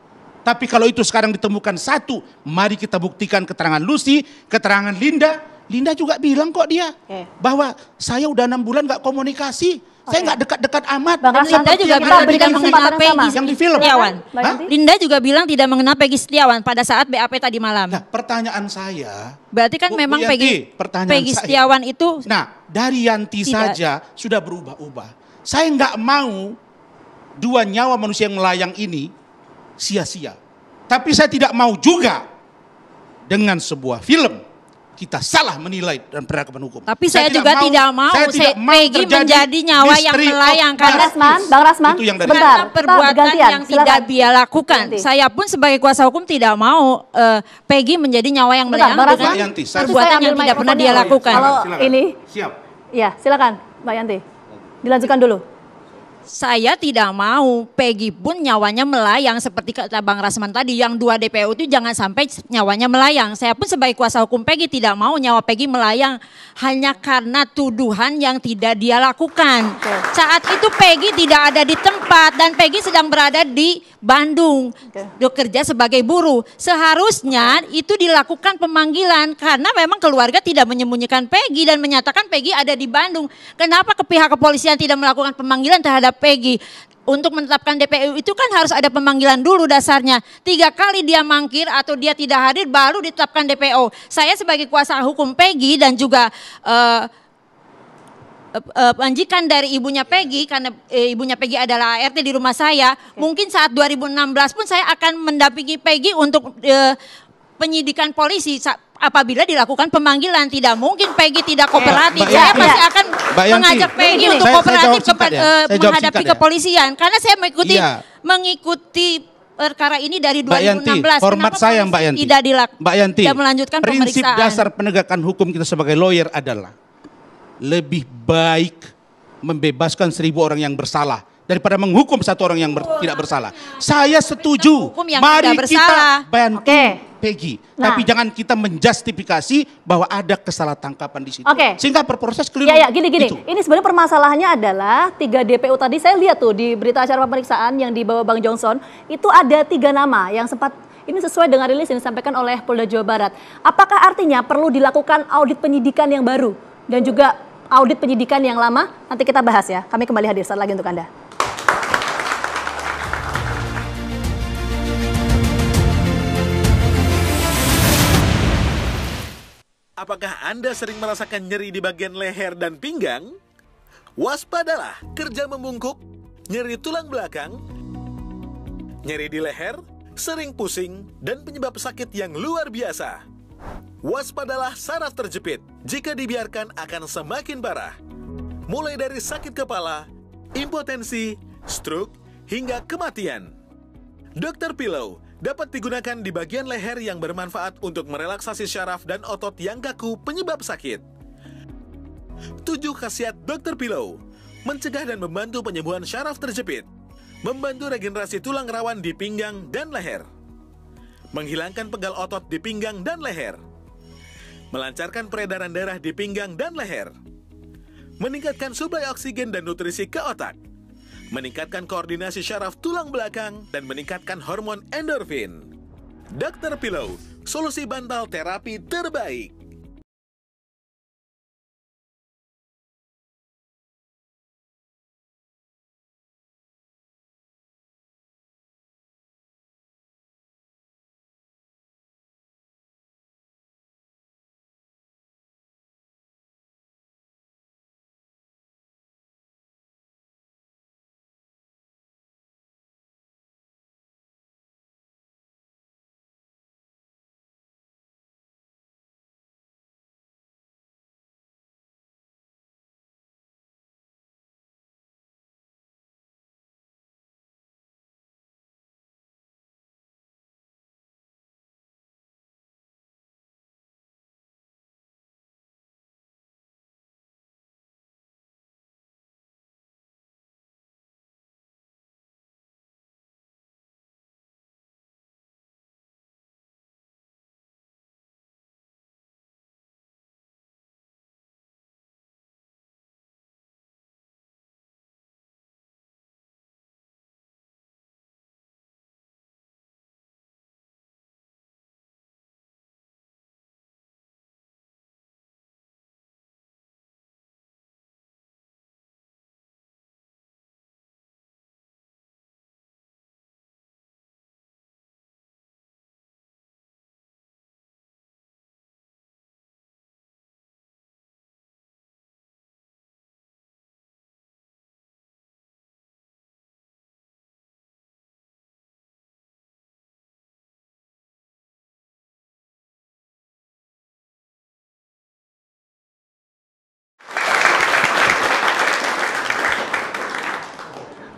Tapi kalau itu sekarang ditemukan satu, mari kita buktikan keterangan Lucy, keterangan Linda. Linda juga bilang kok dia bahwa saya udah enam bulan gak komunikasi saya nggak dekat-dekat amat. Bang Linda juga bilang tidak mengenal Peggy yang di film. Setiawan. Linda juga bilang tidak mengenal Peggy Setiawan pada saat BAP tadi malam. Nah, pertanyaan saya. Berarti kan Bu, memang Peggy, Peggy Setiawan itu. Nah, dari Yanti tidak. saja sudah berubah-ubah. Saya nggak mau dua nyawa manusia yang melayang ini sia-sia. Tapi saya tidak mau juga dengan sebuah film kita salah menilai dan penegakan hukum. Tapi saya, saya juga tidak mau, tidak mau saya tidak mau menjadi nyawa yang melayang Bang Rasman, Bang Rasman, itu yang dari bentar, perbuatan yang silakan. tidak dia lakukan. Ganti. Saya pun sebagai kuasa hukum tidak mau uh, Peggy menjadi nyawa yang melayang bentar, dengan Yanti, perbuatan yang tidak pernah dia lakukan. Kalau ini siap. Ya, silakan Mbak Yanti. Dilanjutkan dulu saya tidak mau Peggy pun nyawanya melayang seperti kata Bang Rasman tadi yang dua DPO itu jangan sampai nyawanya melayang. Saya pun sebagai kuasa hukum Peggy tidak mau nyawa Peggy melayang hanya karena tuduhan yang tidak dia lakukan. Okay. Saat itu Peggy tidak ada di tempat dan Peggy sedang berada di Bandung bekerja sebagai buruh. Seharusnya itu dilakukan pemanggilan karena memang keluarga tidak menyembunyikan Peggy dan menyatakan Peggy ada di Bandung. Kenapa ke pihak kepolisian tidak melakukan pemanggilan terhadap Pegi untuk menetapkan DPU itu kan harus ada pemanggilan dulu dasarnya. Tiga kali dia mangkir atau dia tidak hadir baru ditetapkan DPO. Saya sebagai kuasa hukum Pegi dan juga uh, uh, uh, dari ibunya Pegi karena uh, ibunya Pegi adalah ART di rumah saya, okay. mungkin saat 2016 pun saya akan mendampingi Pegi untuk uh, penyidikan polisi apabila dilakukan pemanggilan. Tidak mungkin Peggy tidak iya. kooperatif. Iya. Ya. Eh, saya pasti akan mengajak Peggy untuk kooperatif saya, ya. saya menghadapi kepolisian. Karena saya mengikuti ya. mengikuti perkara ini dari 2016. Yanti, format Kenapa saya Mbak Yanti. Tidak dilak Mbak Yanti, tidak melanjutkan prinsip dasar penegakan hukum kita sebagai lawyer adalah lebih baik membebaskan seribu orang yang bersalah daripada menghukum satu orang yang ber, tidak bersalah. Saya setuju. Mari kita bantu. Peggy. Nah. Tapi jangan kita menjustifikasi bahwa ada kesalah tangkapan di situ. Okay. Sehingga proses keliru. Ya, ya, gini-gini. Ini sebenarnya permasalahannya adalah tiga DPU tadi saya lihat tuh di berita acara pemeriksaan yang dibawa Bang Johnson itu ada tiga nama yang sempat ini sesuai dengan rilis yang disampaikan oleh Polda Jawa Barat. Apakah artinya perlu dilakukan audit penyidikan yang baru dan juga audit penyidikan yang lama? Nanti kita bahas ya. Kami kembali hadir saat lagi untuk Anda. Apakah Anda sering merasakan nyeri di bagian leher dan pinggang? Waspadalah kerja membungkuk, nyeri tulang belakang, nyeri di leher, sering pusing, dan penyebab sakit yang luar biasa. Waspadalah saraf terjepit, jika dibiarkan akan semakin parah. Mulai dari sakit kepala, impotensi, stroke, hingga kematian. Dokter Pillow dapat digunakan di bagian leher yang bermanfaat untuk merelaksasi syaraf dan otot yang kaku penyebab sakit. 7 khasiat Dr. Pillow Mencegah dan membantu penyembuhan syaraf terjepit Membantu regenerasi tulang rawan di pinggang dan leher Menghilangkan pegal otot di pinggang dan leher Melancarkan peredaran darah di pinggang dan leher Meningkatkan suplai oksigen dan nutrisi ke otak meningkatkan koordinasi syaraf tulang belakang, dan meningkatkan hormon endorfin. Dr. Pillow, solusi bantal terapi terbaik.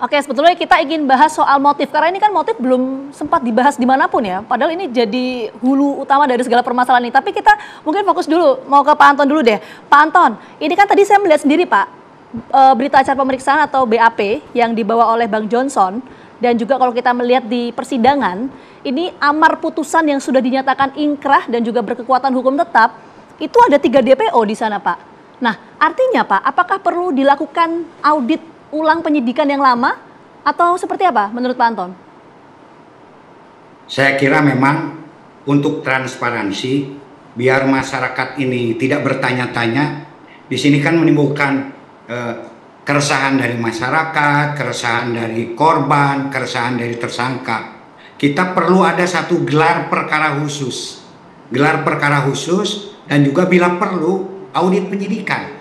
Oke, sebetulnya kita ingin bahas soal motif karena ini kan motif belum sempat dibahas dimanapun ya. Padahal ini jadi hulu utama dari segala permasalahan ini. Tapi kita mungkin fokus dulu, mau ke Pak Anton dulu deh. Pak Anton, ini kan tadi saya melihat sendiri Pak e, berita acara pemeriksaan atau BAP yang dibawa oleh Bang Johnson dan juga kalau kita melihat di persidangan, ini amar putusan yang sudah dinyatakan ingkrah dan juga berkekuatan hukum tetap, itu ada tiga DPO di sana Pak. Nah, artinya Pak, apakah perlu dilakukan audit ulang penyidikan yang lama atau seperti apa menurut Pak Anton? Saya kira memang untuk transparansi biar masyarakat ini tidak bertanya-tanya di sini kan menimbulkan eh, keresahan dari masyarakat, keresahan dari korban, keresahan dari tersangka. Kita perlu ada satu gelar perkara khusus. Gelar perkara khusus dan juga bila perlu audit penyidikan.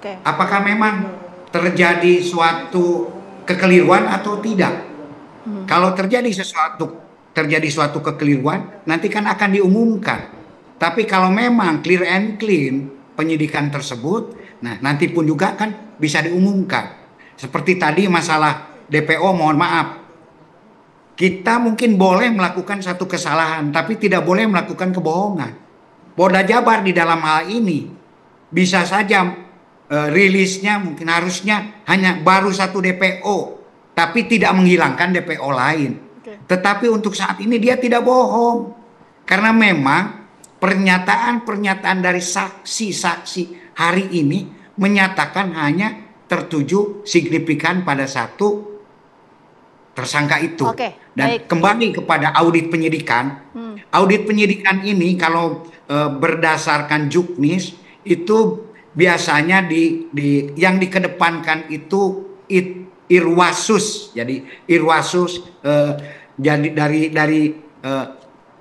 Okay. Apakah memang terjadi suatu kekeliruan atau tidak. Hmm. Kalau terjadi sesuatu terjadi suatu kekeliruan, nanti kan akan diumumkan. Tapi kalau memang clear and clean penyidikan tersebut, nah nanti pun juga kan bisa diumumkan. Seperti tadi masalah DPO, mohon maaf. Kita mungkin boleh melakukan satu kesalahan, tapi tidak boleh melakukan kebohongan. Polda Jabar di dalam hal ini bisa saja Eh, rilisnya mungkin harusnya hanya baru satu DPO tapi tidak menghilangkan DPO lain. Okay. Tetapi untuk saat ini dia tidak bohong. Karena memang pernyataan-pernyataan dari saksi-saksi hari ini menyatakan hanya tertuju signifikan pada satu tersangka itu. Okay, Dan baik. kembali kepada audit penyidikan. Hmm. Audit penyidikan ini kalau eh, berdasarkan juknis itu biasanya di, di yang dikedepankan itu it, irwasus. Jadi irwasus eh, jadi dari dari eh,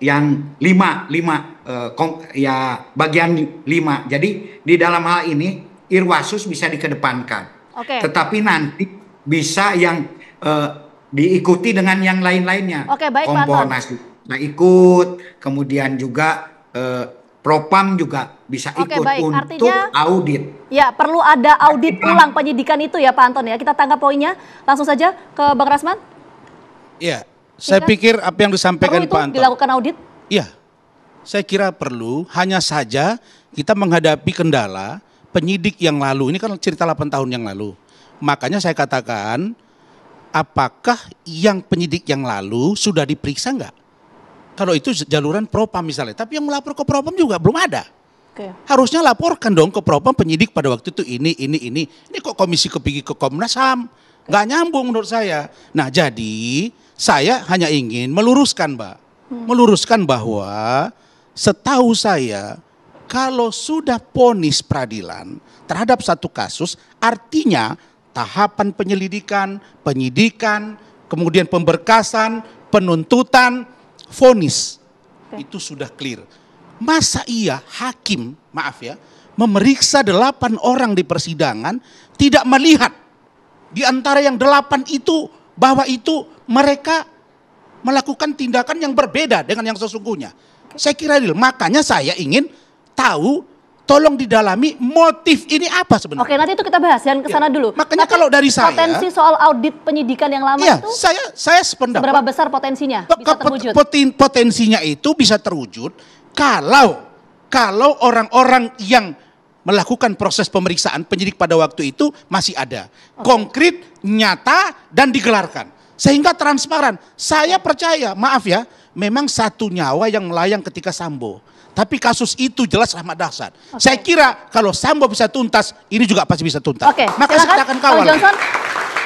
yang lima lima eh, kom, ya bagian lima. Jadi di dalam hal ini irwasus bisa dikedepankan. Okay. Tetapi nanti bisa yang eh, diikuti dengan yang lain-lainnya. okay, baik Komponas nah, ikut, kemudian juga eh, Propam juga bisa Oke, ikut baik. untuk Artinya, audit. Ya, perlu ada audit ulang penyidikan itu ya Pak Anton ya. Kita tangkap poinnya langsung saja ke Bang Rasman. Iya, iya saya kan? pikir apa yang disampaikan perlu Pak Anton. dilakukan audit? Iya. Saya kira perlu, hanya saja kita menghadapi kendala penyidik yang lalu. Ini kan cerita 8 tahun yang lalu. Makanya saya katakan apakah yang penyidik yang lalu sudah diperiksa enggak? Kalau itu jaluran propam misalnya, tapi yang melapor ke propam juga belum ada. Oke. Harusnya laporkan dong ke propam penyidik pada waktu itu ini, ini, ini. Ini kok komisi kepigi ke Komnas HAM? Nggak nyambung menurut saya. Nah jadi saya hanya ingin meluruskan Mbak. Hmm. Meluruskan bahwa setahu saya kalau sudah ponis peradilan terhadap satu kasus artinya tahapan penyelidikan, penyidikan, kemudian pemberkasan, penuntutan, vonis. Okay. Itu sudah clear. Masa iya hakim, maaf ya, memeriksa delapan orang di persidangan tidak melihat di antara yang delapan itu bahwa itu mereka melakukan tindakan yang berbeda dengan yang sesungguhnya. Saya kira real. Makanya saya ingin tahu tolong didalami motif ini apa sebenarnya. Oke, nanti itu kita bahas yang ke iya. sana ya. dulu. Makanya Nanti kalau dari saya potensi soal audit penyidikan yang lama ya, itu saya saya sependapat. Berapa besar potensinya? Bisa terwujud. Poten, potensinya itu bisa terwujud kalau kalau orang-orang yang melakukan proses pemeriksaan penyidik pada waktu itu masih ada. Okay. Konkret, nyata dan digelarkan. Sehingga transparan. Saya percaya, maaf ya, memang satu nyawa yang melayang ketika Sambo. Tapi kasus itu jelas rahmat dahsyat. Okay. Saya kira kalau Sambo bisa tuntas, ini juga pasti bisa tuntas. Oke, okay. Maka saya kita akan kawal. Pak Johnson,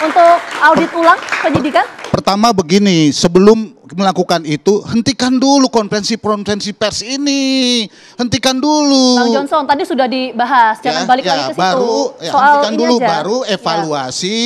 untuk audit ulang penyidikan? Pertama begini, sebelum melakukan itu, hentikan dulu konferensi-konferensi pers ini. Hentikan dulu. Bang Johnson, tadi sudah dibahas, jangan ya, balik ya, lagi ke situ. Baru, ya, Soal hentikan dulu, aja. baru ya. evaluasi.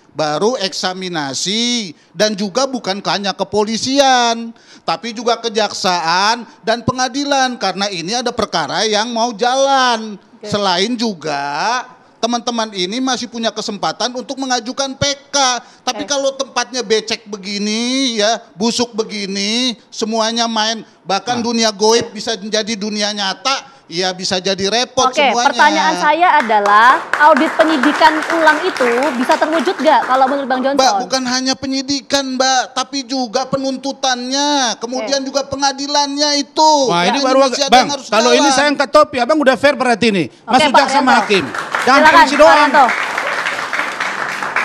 Ya baru eksaminasi dan juga bukan hanya kepolisian tapi juga kejaksaan dan pengadilan karena ini ada perkara yang mau jalan okay. selain juga teman-teman ini masih punya kesempatan untuk mengajukan PK tapi okay. kalau tempatnya becek begini ya busuk begini semuanya main bahkan nah. dunia goib bisa menjadi dunia nyata Iya bisa jadi repot Oke, semuanya. Oke, pertanyaan saya adalah audit penyidikan ulang itu bisa terwujud gak kalau menurut Bang Johnson? Mbak, bukan hanya penyidikan Mbak, tapi juga penuntutannya, kemudian Oke. juga pengadilannya itu. Wah ini baru bang, Bang, harus kalau ini saya angkat topi, Abang udah fair berarti nih. Masuk jaksa sama hakim. Jangan polisi doang.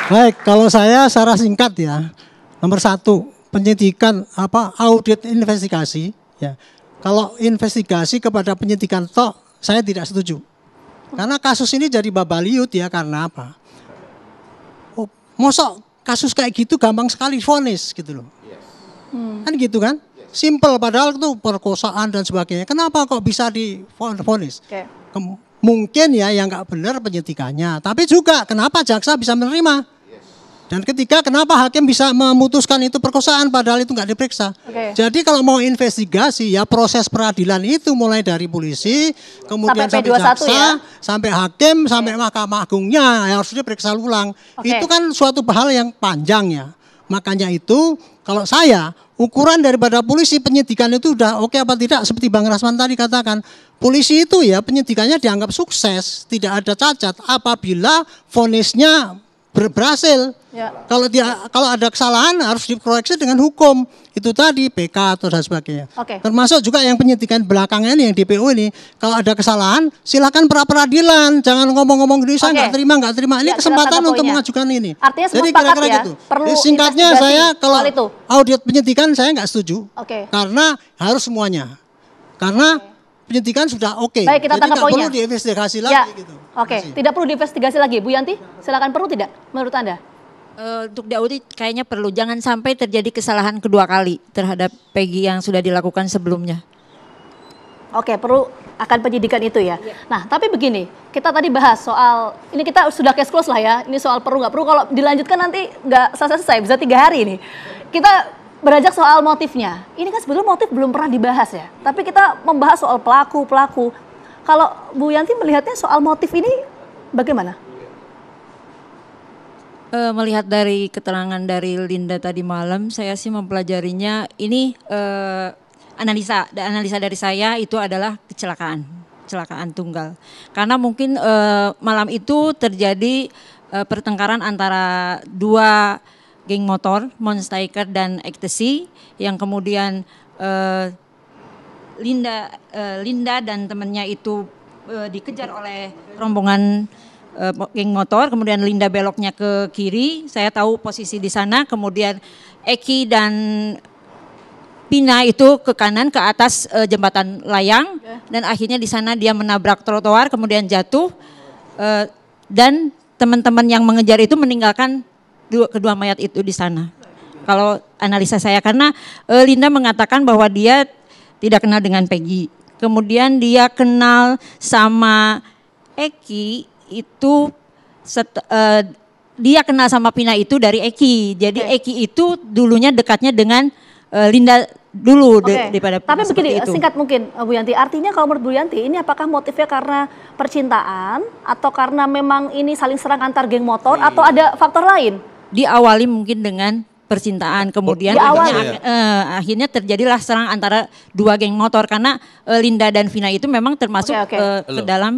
Baik, kalau saya secara singkat ya, nomor satu penyidikan apa audit investigasi ya kalau investigasi kepada penyidikan tok, saya tidak setuju. Karena kasus ini jadi babaliut ya karena apa? Oh, mosok kasus kayak gitu gampang sekali vonis gitu loh. Yes. Hmm. Kan gitu kan? Yes. Simple padahal itu perkosaan dan sebagainya. Kenapa kok bisa vonis Okay. Mungkin ya yang nggak benar penyidikannya, tapi juga kenapa jaksa bisa menerima? Dan ketiga, kenapa hakim bisa memutuskan itu perkosaan padahal itu nggak diperiksa? Okay. Jadi kalau mau investigasi ya proses peradilan itu mulai dari polisi, kemudian sampai, sampai jaksa, ya? sampai hakim, okay. sampai Mahkamah Agungnya ya harusnya periksa ulang. Okay. Itu kan suatu hal yang panjang ya. Makanya itu kalau saya ukuran daripada polisi penyidikan itu udah oke okay apa tidak seperti Bang Rasman tadi katakan polisi itu ya penyidikannya dianggap sukses tidak ada cacat apabila vonisnya berhasil. Ya. Kalau dia kalau ada kesalahan harus dikoreksi dengan hukum. Itu tadi PK atau dan sebagainya. Okay. Termasuk juga yang penyidikan ini yang DPO ini kalau ada kesalahan silakan pra peradilan, jangan ngomong-ngomong di gitu, sana nggak terima nggak terima. Ini ya, kesempatan untuk mengajukan ini. Artinya Jadi kira-kira ya, gitu. Perlu singkatnya saya kalau itu. audit penyidikan saya nggak setuju. Okay. Karena harus semuanya. Karena okay Penyidikan sudah oke. Okay. Baik, kita tangkap poinnya. perlu diinvestigasi ya. lagi ya. gitu. Oke, okay. tidak perlu diinvestigasi lagi. Bu Yanti, silakan perlu tidak menurut Anda? Uh, untuk diaudit kayaknya perlu. Jangan sampai terjadi kesalahan kedua kali terhadap Peggy yang sudah dilakukan sebelumnya. Oke, perlu akan penyidikan itu ya. Yeah. Nah, tapi begini, kita tadi bahas soal ini kita sudah case close lah ya. Ini soal perlu nggak perlu. Kalau dilanjutkan nanti nggak selesai-selesai, bisa tiga hari ini. Kita Beranjak soal motifnya, ini kan sebetulnya motif belum pernah dibahas ya. Tapi kita membahas soal pelaku pelaku. Kalau Bu Yanti melihatnya soal motif ini bagaimana? Eh, melihat dari keterangan dari Linda tadi malam, saya sih mempelajarinya. Ini e, analisa analisa dari saya itu adalah kecelakaan, kecelakaan tunggal. Karena mungkin e, malam itu terjadi e, pertengkaran antara dua geng motor, Monstiker dan Ecstasy yang kemudian uh, Linda uh, Linda dan temannya itu uh, dikejar oleh rombongan uh, geng motor, kemudian Linda beloknya ke kiri, saya tahu posisi di sana, kemudian Eki dan Pina itu ke kanan ke atas uh, jembatan layang dan akhirnya di sana dia menabrak trotoar kemudian jatuh uh, dan teman-teman yang mengejar itu meninggalkan dua, kedua mayat itu di sana. Kalau analisa saya karena e, Linda mengatakan bahwa dia tidak kenal dengan Peggy. Kemudian dia kenal sama Eki itu set, uh, dia kenal sama Pina itu dari Eki. Jadi okay. Eki itu dulunya dekatnya dengan uh, Linda dulu okay. daripada Tapi begini, itu. singkat mungkin Bu Yanti, artinya kalau menurut Bu Yanti ini apakah motifnya karena percintaan atau karena memang ini saling serang antar geng motor yeah. atau ada faktor lain? diawali mungkin dengan percintaan kemudian oh, akhirnya, ya. uh, akhirnya terjadilah serang antara dua geng motor karena uh, Linda dan Vina itu memang termasuk okay, okay. Uh, eh, ke dalam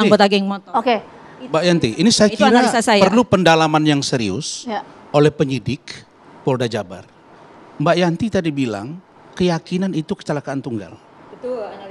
anggota geng motor. Oke. Okay. Mbak Yanti, ini saya itu kira saya. perlu pendalaman yang serius ya. oleh penyidik Polda Jabar. Mbak Yanti tadi bilang keyakinan itu kecelakaan tunggal.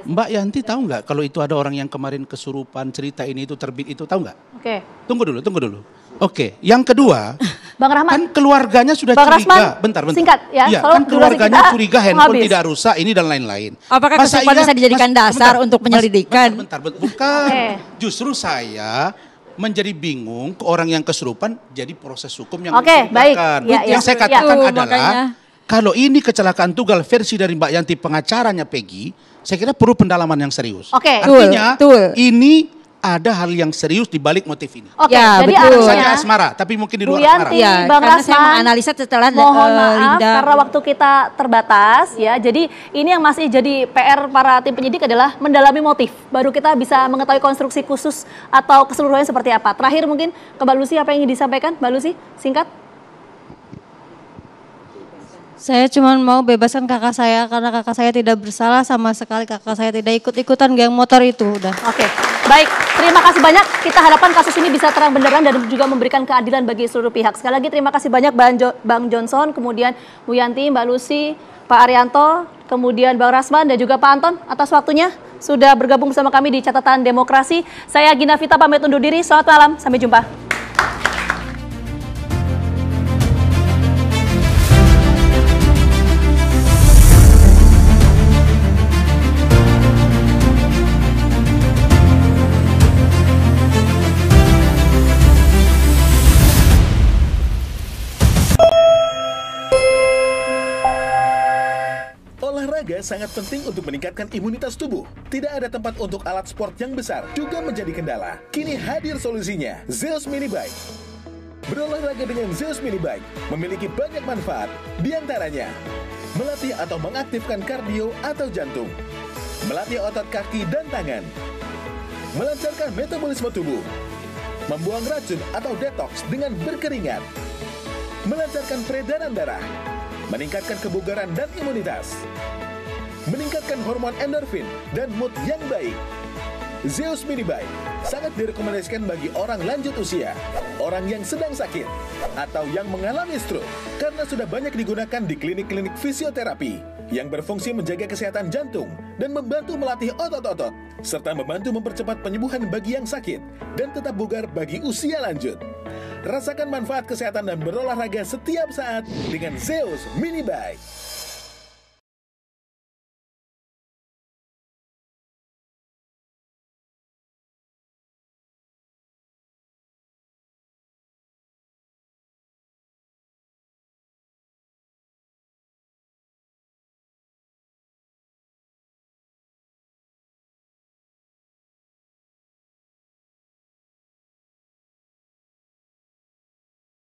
Mbak Yanti tahu nggak kalau itu ada orang yang kemarin kesurupan cerita ini itu terbit itu tahu nggak? Oke. Okay. Tunggu dulu, tunggu dulu. Oke, okay. yang kedua Bang Rahmat. Kan keluarganya sudah Bang curiga. Rasman, bentar, bentar. Singkat ya. ya kan keluarganya curiga handphone habis. tidak rusak ini dan lain-lain. Apakah Masa kesumpahan iya, bisa dijadikan mas, dasar bentar, untuk penyelidikan? Mas, bentar, bentar, bentar, bukan. okay. Justru saya menjadi bingung ke orang yang kesurupan jadi proses hukum yang okay, baik. Ya, yang ya, ya. saya ya. katakan ya. adalah makanya. kalau ini kecelakaan tunggal versi dari Mbak Yanti pengacaranya Peggy, saya kira perlu pendalaman yang serius. Oke. Okay. Artinya tool, tool. ini ada hal yang serius di balik motif ini. Oke, okay, ya, jadi betul. asmara, tapi mungkin di luar Yanti, asmara. Bang karena Rasman, saya menganalisa setelah eh, mohon maaf Linda. karena waktu kita terbatas ya. Jadi ini yang masih jadi PR para tim penyidik adalah mendalami motif. Baru kita bisa mengetahui konstruksi khusus atau keseluruhannya seperti apa. Terakhir mungkin ke Mbak Lucy apa yang ingin disampaikan? Mbak Lucy, singkat. Saya cuma mau bebaskan kakak saya karena kakak saya tidak bersalah sama sekali kakak saya tidak ikut-ikutan geng motor itu udah. Oke. Okay. Baik, terima kasih banyak. Kita harapkan kasus ini bisa terang benderang dan juga memberikan keadilan bagi seluruh pihak. Sekali lagi terima kasih banyak Bang, jo Bang Johnson, kemudian Bu Yanti, Mbak Lucy, Pak Arianto, kemudian Bang Rasman dan juga Pak Anton atas waktunya sudah bergabung bersama kami di catatan demokrasi. Saya Gina Vita pamit undur diri. Selamat malam, sampai jumpa. sangat penting untuk meningkatkan imunitas tubuh. Tidak ada tempat untuk alat sport yang besar juga menjadi kendala. Kini hadir solusinya, Zeus Mini Bike. Berolahraga dengan Zeus Mini Bike memiliki banyak manfaat, diantaranya melatih atau mengaktifkan kardio atau jantung, melatih otot kaki dan tangan, melancarkan metabolisme tubuh, membuang racun atau detox dengan berkeringat, melancarkan peredaran darah, meningkatkan kebugaran dan imunitas meningkatkan hormon endorfin dan mood yang baik. Zeus Mini Bike sangat direkomendasikan bagi orang lanjut usia, orang yang sedang sakit, atau yang mengalami stroke karena sudah banyak digunakan di klinik-klinik fisioterapi yang berfungsi menjaga kesehatan jantung dan membantu melatih otot-otot, serta membantu mempercepat penyembuhan bagi yang sakit dan tetap bugar bagi usia lanjut. Rasakan manfaat kesehatan dan berolahraga setiap saat dengan Zeus Mini Bike.